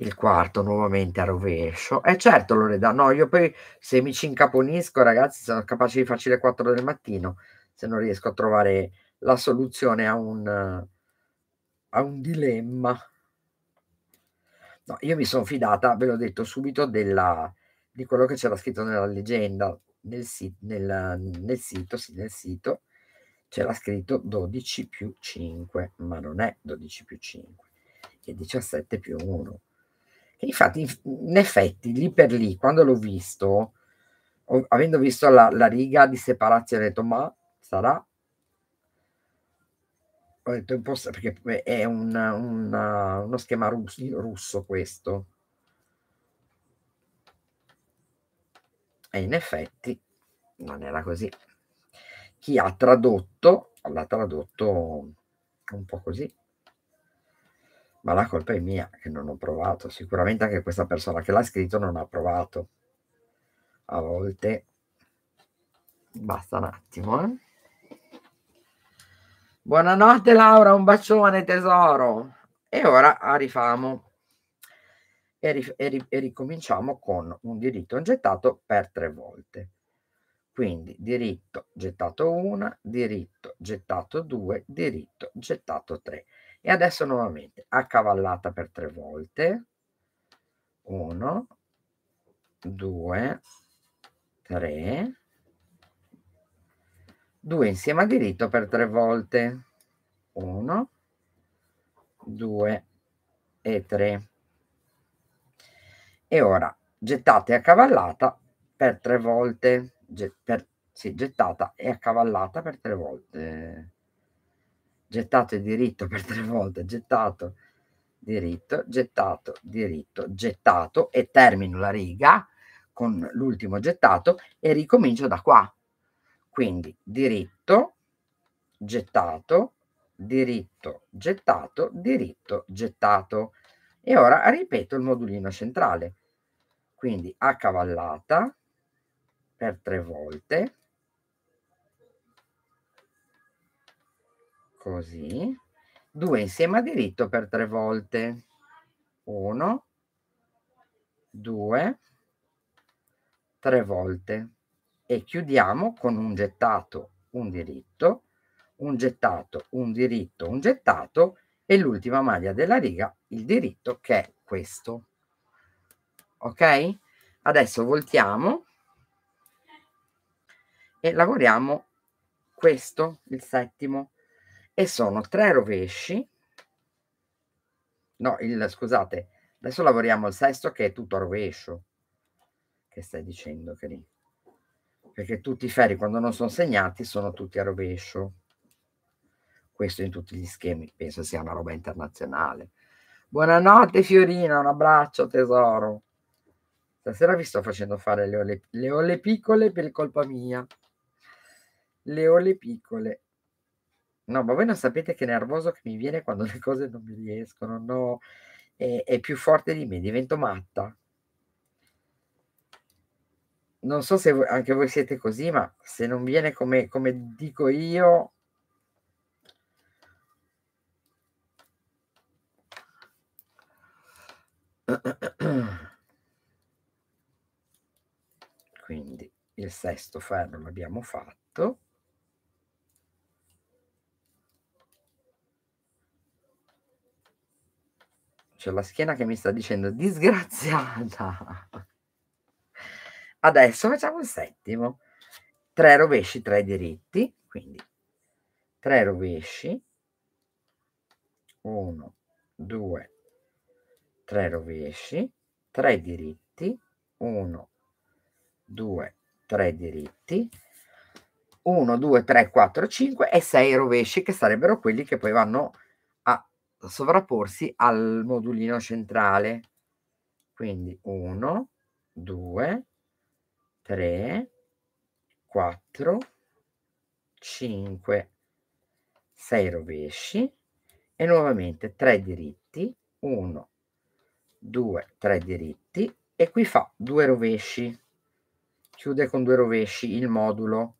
il quarto nuovamente a rovescio. E eh certo Loreda, no, io poi se mi ci incaponisco ragazzi sono capace di farci le 4 del mattino se non riesco a trovare la soluzione a un, a un dilemma. No, io mi sono fidata, ve l'ho detto subito, della, di quello che c'era scritto nella leggenda, nel, sit, nel sito, sì, nel sito c'era scritto 12 più 5, ma non è 12 più 5, è 17 più 1. E infatti, in effetti, lì per lì, quando l'ho visto, ho, avendo visto la, la, riga di separazione, ho detto, ma sarà? Ho detto, imposta, perché è un, un, uno schema russo, russo questo E in effetti non era così. Chi ha tradotto, l'ha tradotto un po' così. Ma la colpa è mia che non ho provato. Sicuramente anche questa persona che l'ha scritto non ha provato. A volte basta un attimo. Eh? Buonanotte Laura, un bacione tesoro. E ora rifamo e, ri, e, ri, e ricominciamo con un diritto gettato per tre volte. Quindi diritto gettato 1, diritto gettato 2, diritto gettato 3. E adesso nuovamente accavallata per tre volte. 1, 2, 3, 2 insieme a diritto per tre volte. 1, 2 e 3 e ora gettate a cavallata per tre volte Get, per, sì, gettata e accavallata per tre volte gettato e diritto per tre volte gettato diritto gettato diritto gettato e termino la riga con l'ultimo gettato e ricomincio da qua quindi diritto gettato diritto gettato diritto gettato e ora ripeto il modulino centrale. Quindi a cavallata per tre volte. Così. Due insieme a diritto per tre volte. Uno, due, tre volte. E chiudiamo con un gettato, un diritto, un gettato, un diritto, un gettato e l'ultima maglia della riga il diritto che è questo. Ok? Adesso voltiamo e lavoriamo questo, il settimo, e sono tre rovesci. No, il, scusate, adesso lavoriamo il sesto che è tutto a rovescio. Che stai dicendo, che lì? Perché tutti i ferri quando non sono segnati sono tutti a rovescio. Questo in tutti gli schemi, penso sia una roba internazionale. Buonanotte Fiorina, un abbraccio tesoro. Stasera vi sto facendo fare le ole, le ole piccole per colpa mia. Le ole piccole. No, ma voi non sapete che nervoso che mi viene quando le cose non mi riescono. No, è, è più forte di me, divento matta. Non so se anche voi siete così, ma se non viene come, come dico io, Quindi il sesto ferro l'abbiamo fatto. C'è la schiena che mi sta dicendo disgraziata. Adesso facciamo il settimo. tre rovesci, 3 diritti, quindi tre rovesci, 1, 2, 3 rovesci, 3 diritti, 1, 2, 3 diritti, 1, 2, 3, 4, 5 e 6 rovesci che sarebbero quelli che poi vanno a sovrapporsi al modulino centrale. Quindi 1, 2, 3, 4, 5, 6 rovesci e nuovamente 3 diritti, 1, 2, 3 diritti e qui fa due rovesci, chiude con due rovesci il modulo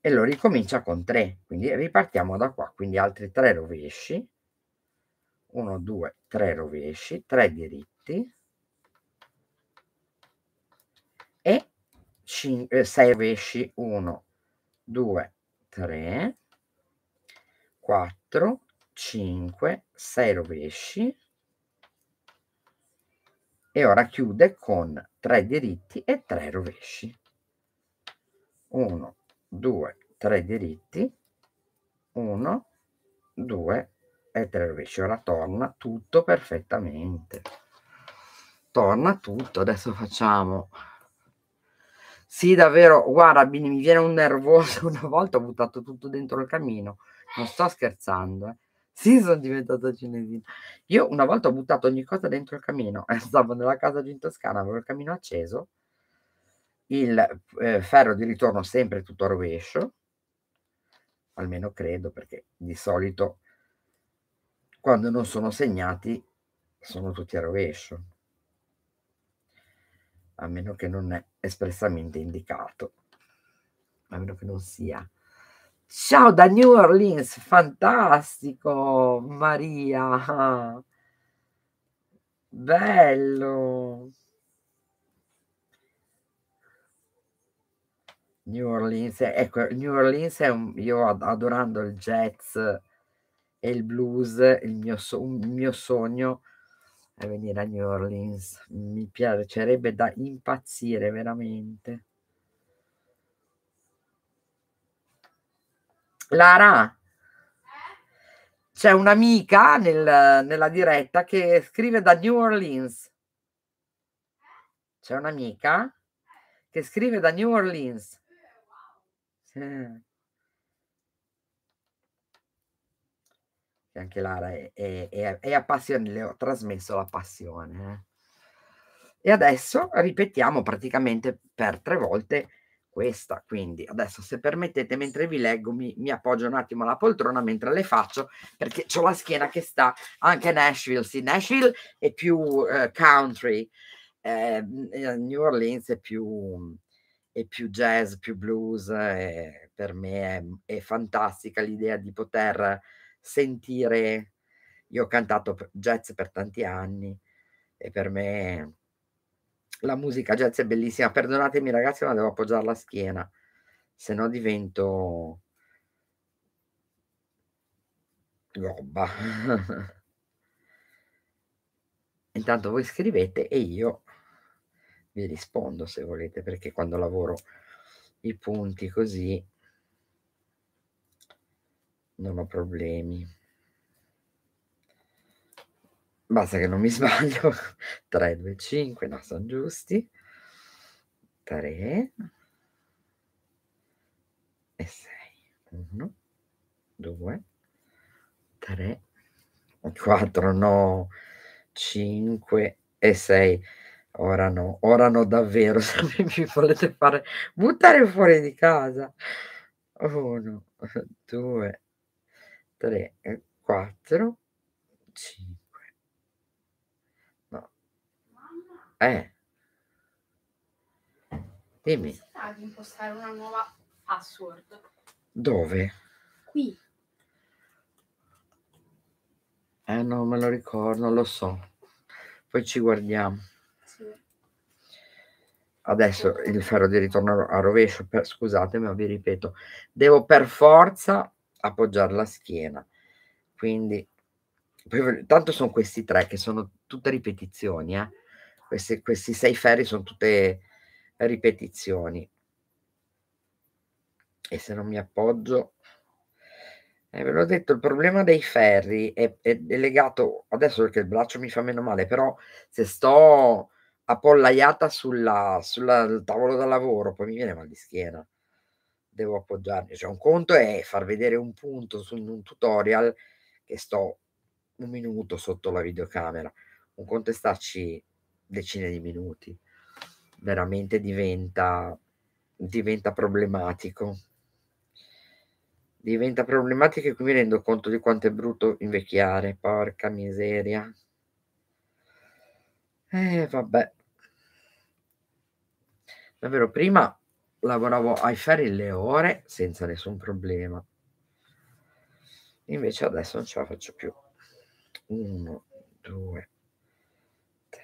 e lo ricomincia con 3, quindi ripartiamo da qua, quindi altri 3 rovesci, 1, 2, 3 rovesci, 3 diritti e 6 eh, rovesci, 1, 2, 3, 4, 5, 6 rovesci, e ora chiude con tre diritti e tre rovesci. 1, 2, 3 diritti, 1, 2 e 3 rovesci. Ora torna tutto perfettamente. Torna tutto. Adesso facciamo sì, davvero, guarda, mi viene un nervoso. Una volta ho buttato tutto dentro il camino. Non sto scherzando. Eh. Sì, sono diventata cinesina. Io una volta ho buttato ogni cosa dentro il camino. Eh, stavo nella casa giù in Toscana, avevo il camino acceso, il eh, ferro di ritorno sempre tutto a rovescio, almeno credo, perché di solito quando non sono segnati sono tutti a rovescio, a meno che non è espressamente indicato, a meno che non sia Ciao da New Orleans, fantastico Maria. Bello. New Orleans, ecco, New Orleans è un, io adorando il jazz e il blues, il mio, il mio sogno è venire a New Orleans. Mi piacerebbe da impazzire veramente. Lara, c'è un'amica nel, nella diretta che scrive da New Orleans. C'è un'amica che scrive da New Orleans. Sì. Anche Lara è, è, è, è appassionata, le ho trasmesso la passione. Eh. E adesso ripetiamo praticamente per tre volte questa. Quindi adesso se permettete, mentre vi leggo, mi, mi appoggio un attimo alla poltrona mentre le faccio, perché ho la schiena che sta anche Nashville. Sì, Nashville è più uh, country, ehm, eh, New Orleans è più, è più jazz, più blues. Eh, per me è, è fantastica l'idea di poter sentire. Io ho cantato jazz per tanti anni e per me la musica jazz cioè, è bellissima. Perdonatemi, ragazzi, ma devo appoggiare la schiena, se no divento roba. Intanto voi scrivete e io vi rispondo se volete, perché quando lavoro i punti così non ho problemi. Basta che non mi sbaglio. 3, 2, 5, no, sono giusti. 3 e 6. 1, 2, 3, 4, no, 5 e 6. Ora no, ora no davvero, se mi volete fare buttare fuori di casa. 1, 2, 3, 4, 5. Eh. Dimmi. di impostare una nuova password. Dove? Qui. Eh, non me lo ricordo, lo so. Poi ci guardiamo. Sì. Adesso il ferro di ritorno a rovescio, per, scusate, ma vi ripeto, devo per forza appoggiare la schiena. Quindi, tanto sono questi tre che sono tutte ripetizioni, eh. Questi, questi sei ferri sono tutte ripetizioni. E se non mi appoggio... Eh, ve l'ho detto, il problema dei ferri è, è, è, legato, adesso perché il braccio mi fa meno male, però se sto appollaiata sulla, sulla, sul tavolo da lavoro, poi mi viene mal di schiena, devo appoggiarmi. Cioè un conto è far vedere un punto su un tutorial che sto un minuto sotto la videocamera, un conto è starci decine di minuti. Veramente diventa, diventa problematico. Diventa problematico e qui mi rendo conto di quanto è brutto invecchiare, porca miseria. Eh, vabbè. Davvero, prima lavoravo ai ferri le ore senza nessun problema. Invece adesso non ce la faccio più. Uno, due,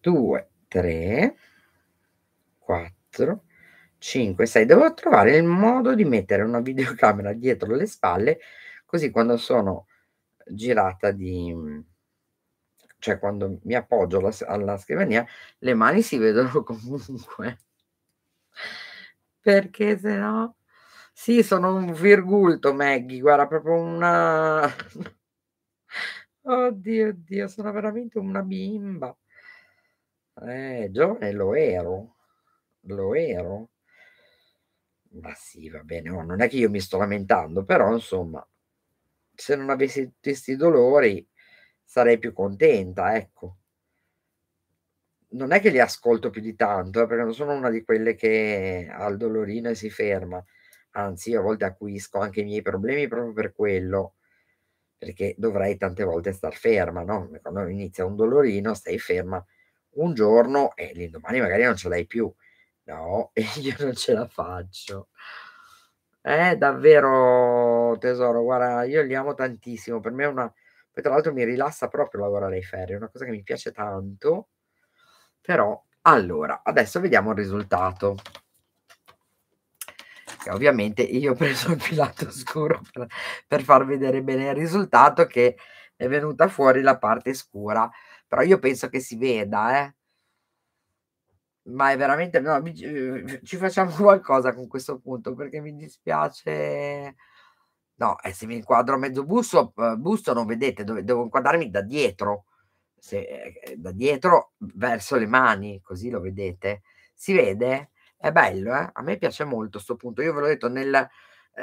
2, 3, 4, 5, 6. Devo trovare il modo di mettere una videocamera dietro le spalle, così quando sono girata di... cioè quando mi appoggio alla, alla scrivania, le mani si vedono comunque. Perché se no... Sì, sono un virgulto, Maggie, guarda, proprio una... Oddio, oddio, sono veramente una bimba. Eh, giovane lo ero, lo ero. Ma sì, va bene, oh, non è che io mi sto lamentando, però insomma, se non avessi questi dolori sarei più contenta, ecco. Non è che li ascolto più di tanto, eh, perché non sono una di quelle che ha il dolorino e si ferma. Anzi, io a volte acquisco anche i miei problemi proprio per quello perché dovrei tante volte star ferma, no? Quando inizia un dolorino, stai ferma un giorno e l'indomani magari non ce l'hai più. No, io non ce la faccio. È davvero tesoro, guarda, io li amo tantissimo, per me è una... Poi tra l'altro mi rilassa proprio lavorare ai ferri, è una cosa che mi piace tanto, però allora, adesso vediamo il risultato. Che ovviamente io ho preso il filato scuro per, per far vedere bene il risultato che è venuta fuori la parte scura però io penso che si veda, eh. Ma è veramente no, mi, eh, ci facciamo qualcosa con questo punto perché mi dispiace. No, eh, se mi inquadro a mezzo busto, eh, busto non vedete, dove, devo inquadrarmi da dietro, se, eh, da dietro verso le mani, così lo vedete. Si vede? È bello, eh? A me piace molto questo punto. Io ve l'ho detto nel,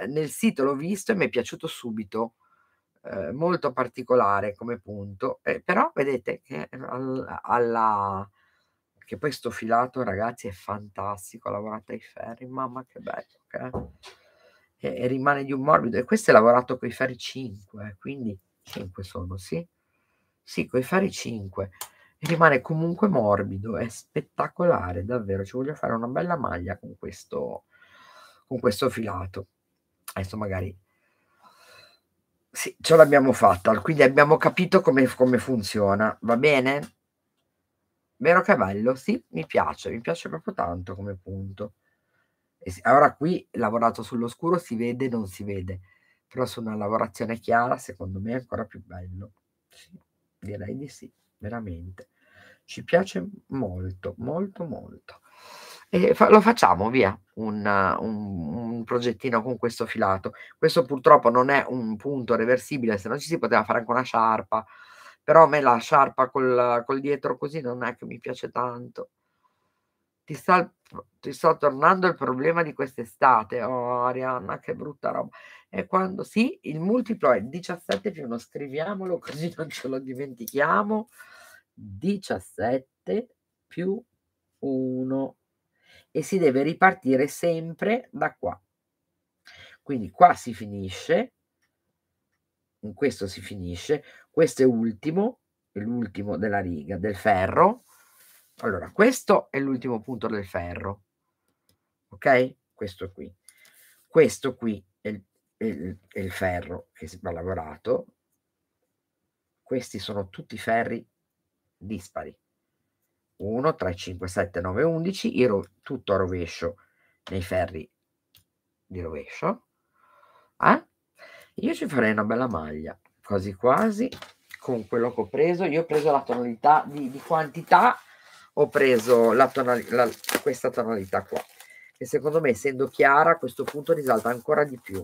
nel sito, l'ho visto e mi è piaciuto subito. Ehm, molto particolare come punto, eh, però vedete che, alla, alla, che questo filato ragazzi è fantastico, lavorato ai ferri, mamma che bello, che e, e, rimane di un morbido, e questo è lavorato con i ferri 5, quindi 5 sono, sì? Sì, con i ferri 5, e rimane comunque morbido, è spettacolare, davvero, ci voglio fare una bella maglia con questo, con questo filato. Adesso magari sì, ce l'abbiamo fatta, quindi abbiamo capito come, come funziona, va bene? Vero che bello? Sì, mi piace, mi piace proprio tanto come punto. Allora qui lavorato sull'oscuro si vede non si vede, però su una lavorazione chiara secondo me è ancora più bello. Sì, direi di sì, veramente. Ci piace molto, molto, molto. E fa- lo facciamo via un, un, un, progettino con questo filato. Questo purtroppo non è un punto reversibile, se no ci si poteva fare anche una sciarpa, però a me la sciarpa col, col dietro così non è che mi piace tanto. Ti sta, ti sta tornando il problema di quest'estate, oh Arianna, che brutta roba. E quando sì, il multiplo è 17 più 1, scriviamolo così non ce lo dimentichiamo. 17 più 1 e si deve ripartire sempre da qua. Quindi qua si finisce, in questo si finisce, questo è ultimo, è l'ultimo della riga, del ferro. Allora, questo è l'ultimo punto del ferro, ok? Questo qui. Questo qui è il, è il, è il ferro che si va lavorato. Questi sono tutti ferri dispari. 1, 3, 5, 7, 9, 11, io ro- tutto a rovescio nei ferri di rovescio. Eh? Io ci farei una bella maglia, quasi quasi, con quello che ho preso. Io ho preso la tonalità di, di quantità, ho preso la tonali- la, questa tonalità qua, E secondo me essendo chiara a questo punto risalta ancora di più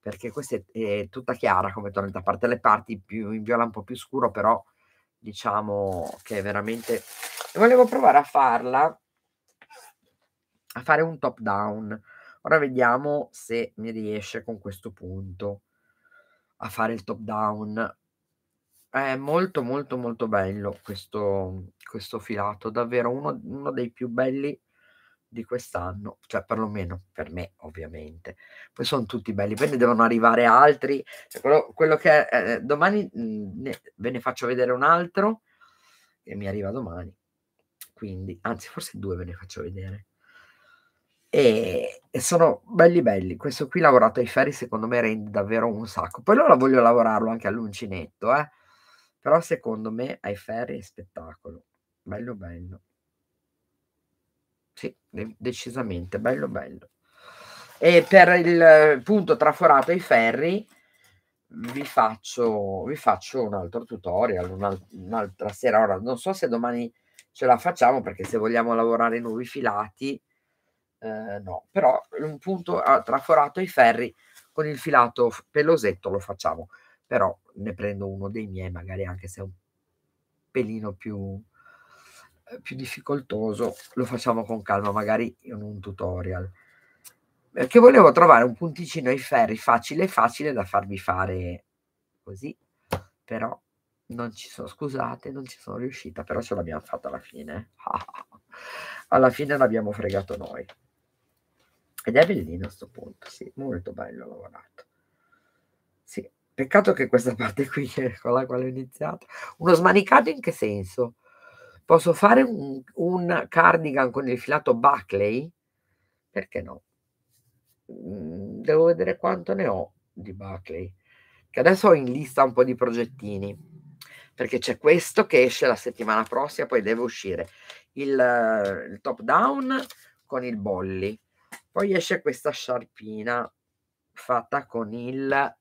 perché questa è, è tutta chiara come tonalità, a parte le parti più in viola un po' più scuro, però diciamo che è veramente volevo provare a farla a fare un top down ora vediamo se mi riesce con questo punto a fare il top down è molto molto molto bello questo, questo filato davvero uno, uno dei più belli di quest'anno, cioè perlomeno per me ovviamente. Poi sono tutti belli, poi ne devono arrivare altri. Cioè quello, quello, che eh, domani mhmm, ne, ve ne faccio vedere un altro e mi arriva domani. Quindi, anzi, forse due ve ne faccio vedere. E, e sono belli belli. Questo qui lavorato ai ferri secondo me rende davvero un sacco. Poi allora voglio lavorarlo anche all'uncinetto, eh. Però secondo me ai ferri è spettacolo. Bello bello. Sì, decisamente, bello bello. E per il punto traforato ai ferri vi faccio, vi faccio un altro tutorial un'altra sera. Ora non so se domani ce la facciamo perché se vogliamo lavorare nuovi filati, eh, no, però un punto ah, traforato ai ferri con il filato pelosetto lo facciamo, però ne prendo uno dei miei magari anche se è un pelino più eh, più difficoltoso lo facciamo con calma, magari in un tutorial. Perché volevo trovare un punticino ai ferri facile facile da farvi fare così, però non ci sono, scusate, non ci sono riuscita, però ce l'abbiamo fatta alla fine. Eh. alla fine l'abbiamo fregato noi. Ed è bellino a sto punto, sì, molto bello lavorato. Sì, peccato che questa parte qui eh, con la quale ho iniziato. Uno smanicato in che senso? Posso fare un, un cardigan con il filato Buckley? Perché no? Mm, devo vedere quanto ne ho di Buckley, che adesso ho in lista un po' di progettini, perché c'è questo che esce la settimana prossima, poi deve uscire il, il top down con il bolli, poi esce questa sciarpina fatta con il,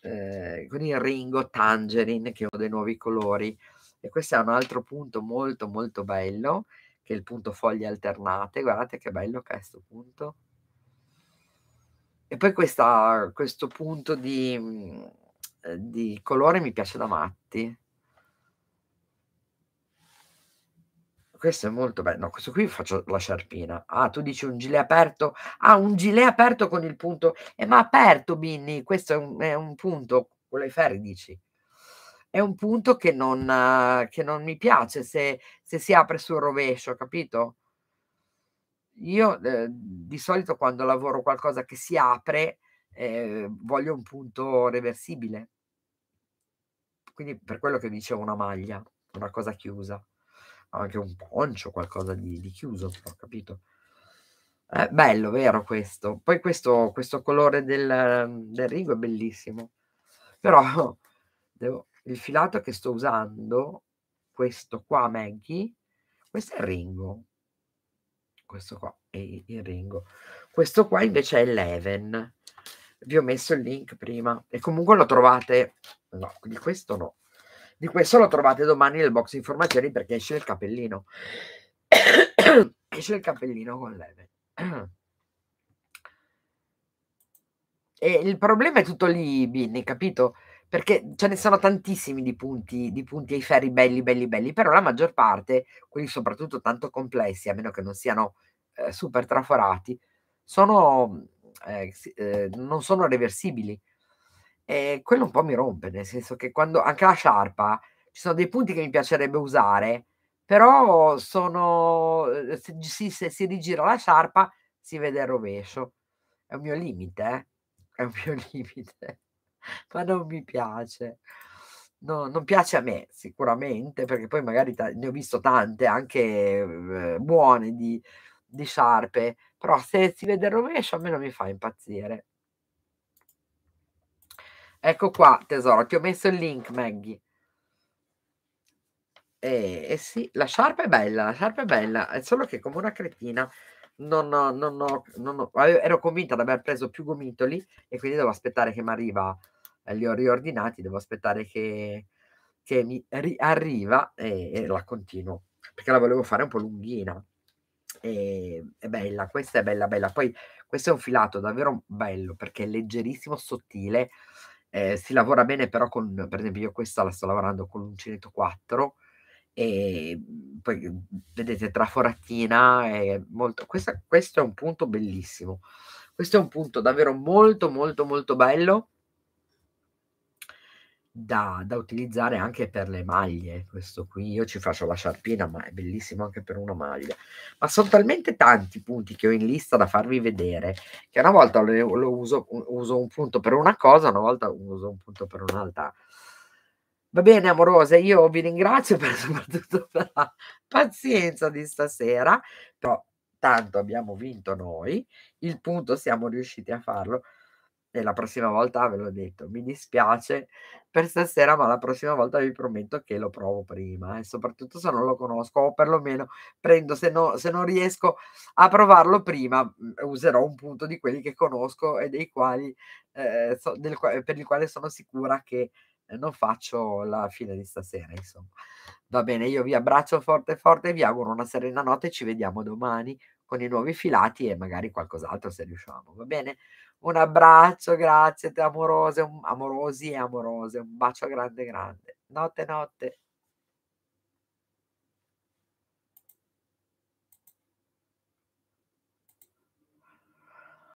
eh, con il Ringo Tangerine, che è uno dei nuovi colori e questo è un altro punto molto molto bello, che è il punto foglie alternate. Guardate che bello che è questo punto. E poi questa, questo punto di, mm, eh, di colore mi piace da matti. questo è molto bello. No, questo qui faccio la sciarpina. Ah, tu dici un gilet aperto. Ah, un gilet aperto con il punto. Eh, ma aperto, Binni, questo è un, è un punto, quello ai ferri dici è un punto che non, eh, che non mi piace se, se, si apre sul rovescio, capito? Io eh, di solito quando lavoro qualcosa che si apre eh, voglio un punto reversibile. Quindi per quello che dicevo una maglia, una cosa chiusa, anche un poncio, qualcosa di, di chiuso, ho capito? Eh, bello, vero questo. Poi questo, questo colore del, del rigo è bellissimo. Però devo, il filato che sto usando, questo qua Maggie, questo è il Ringo. Questo qua è il Ringo. Questo qua invece è Eleven. Vi ho messo il link prima e comunque lo trovate, no, di questo no. Di questo lo trovate domani nel box informazioni perché esce il cappellino. esce il cappellino con Eleven. E il problema è tutto lì, Binni, capito? perché ce ne sono tantissimi di punti, di punti ai ferri belli, belli, belli, però la maggior parte, quelli soprattutto tanto complessi, a meno che non siano eh, super traforati, sono, eh, eh, non sono reversibili. E quello un po' mi rompe, nel senso che quando anche la sciarpa, ci sono dei punti che mi piacerebbe usare, però sono, eh, se, si, se si rigira la sciarpa si vede il rovescio. È un mio limite, eh? è un mio limite ma non mi piace. No, non piace a me sicuramente, perché poi magari ta- ne ho visto tante, anche eh, buone di, di sciarpe, però se si vede il rovescio a me non mi fa impazzire. Ecco qua, tesoro, ti ho messo il link, Maggie. Eh, eh sì, la sciarpa è bella, la sciarpa è bella, è solo che come una cretina non ho, non ho, non ho, ero convinta di aver preso più gomitoli e quindi devo aspettare che mi arriva eh, li ho riordinati, devo aspettare che, che mi ri- arriva e, e, la continuo, perché la volevo fare un po' lunghina. E, ehm, è bella, questa è bella, bella. Poi questo è un filato davvero bello, perché è leggerissimo, sottile, eh, si lavora bene però con, per esempio io questa la sto lavorando con l'uncinetto 4, e ehm, poi mm, vedete traforatina è molto questa, questo è un punto bellissimo questo è un punto davvero molto molto molto bello da, da, utilizzare anche per le maglie. Questo qui io ci faccio la sciarpina, ma è bellissimo anche per una maglia. Ma sono talmente tanti i punti che ho in lista da farvi vedere che una volta lo, lo uso, uso, un punto per una cosa, una volta uso un punto per un'altra. Va bene, amorose, io vi ringrazio per, soprattutto per la pazienza di stasera, però tanto abbiamo vinto noi, il punto siamo riusciti a farlo e la prossima volta ve l'ho detto, mi dispiace per stasera, ma la prossima volta vi prometto che lo provo prima e eh, soprattutto se non lo conosco o perlomeno prendo, se, no, se non riesco a provarlo prima, mm, userò un punto di quelli che conosco e dei quali, eh, so, del, per il quale sono sicura che eh, non faccio la fine di stasera, insomma. Va bene, io vi abbraccio forte forte, vi auguro una serena notte, ci vediamo domani con i nuovi filati e magari qualcos'altro se riusciamo, va bene? un abbraccio, grazie, te amorose, amorosi e amorose, un bacio grande grande. Notte, notte.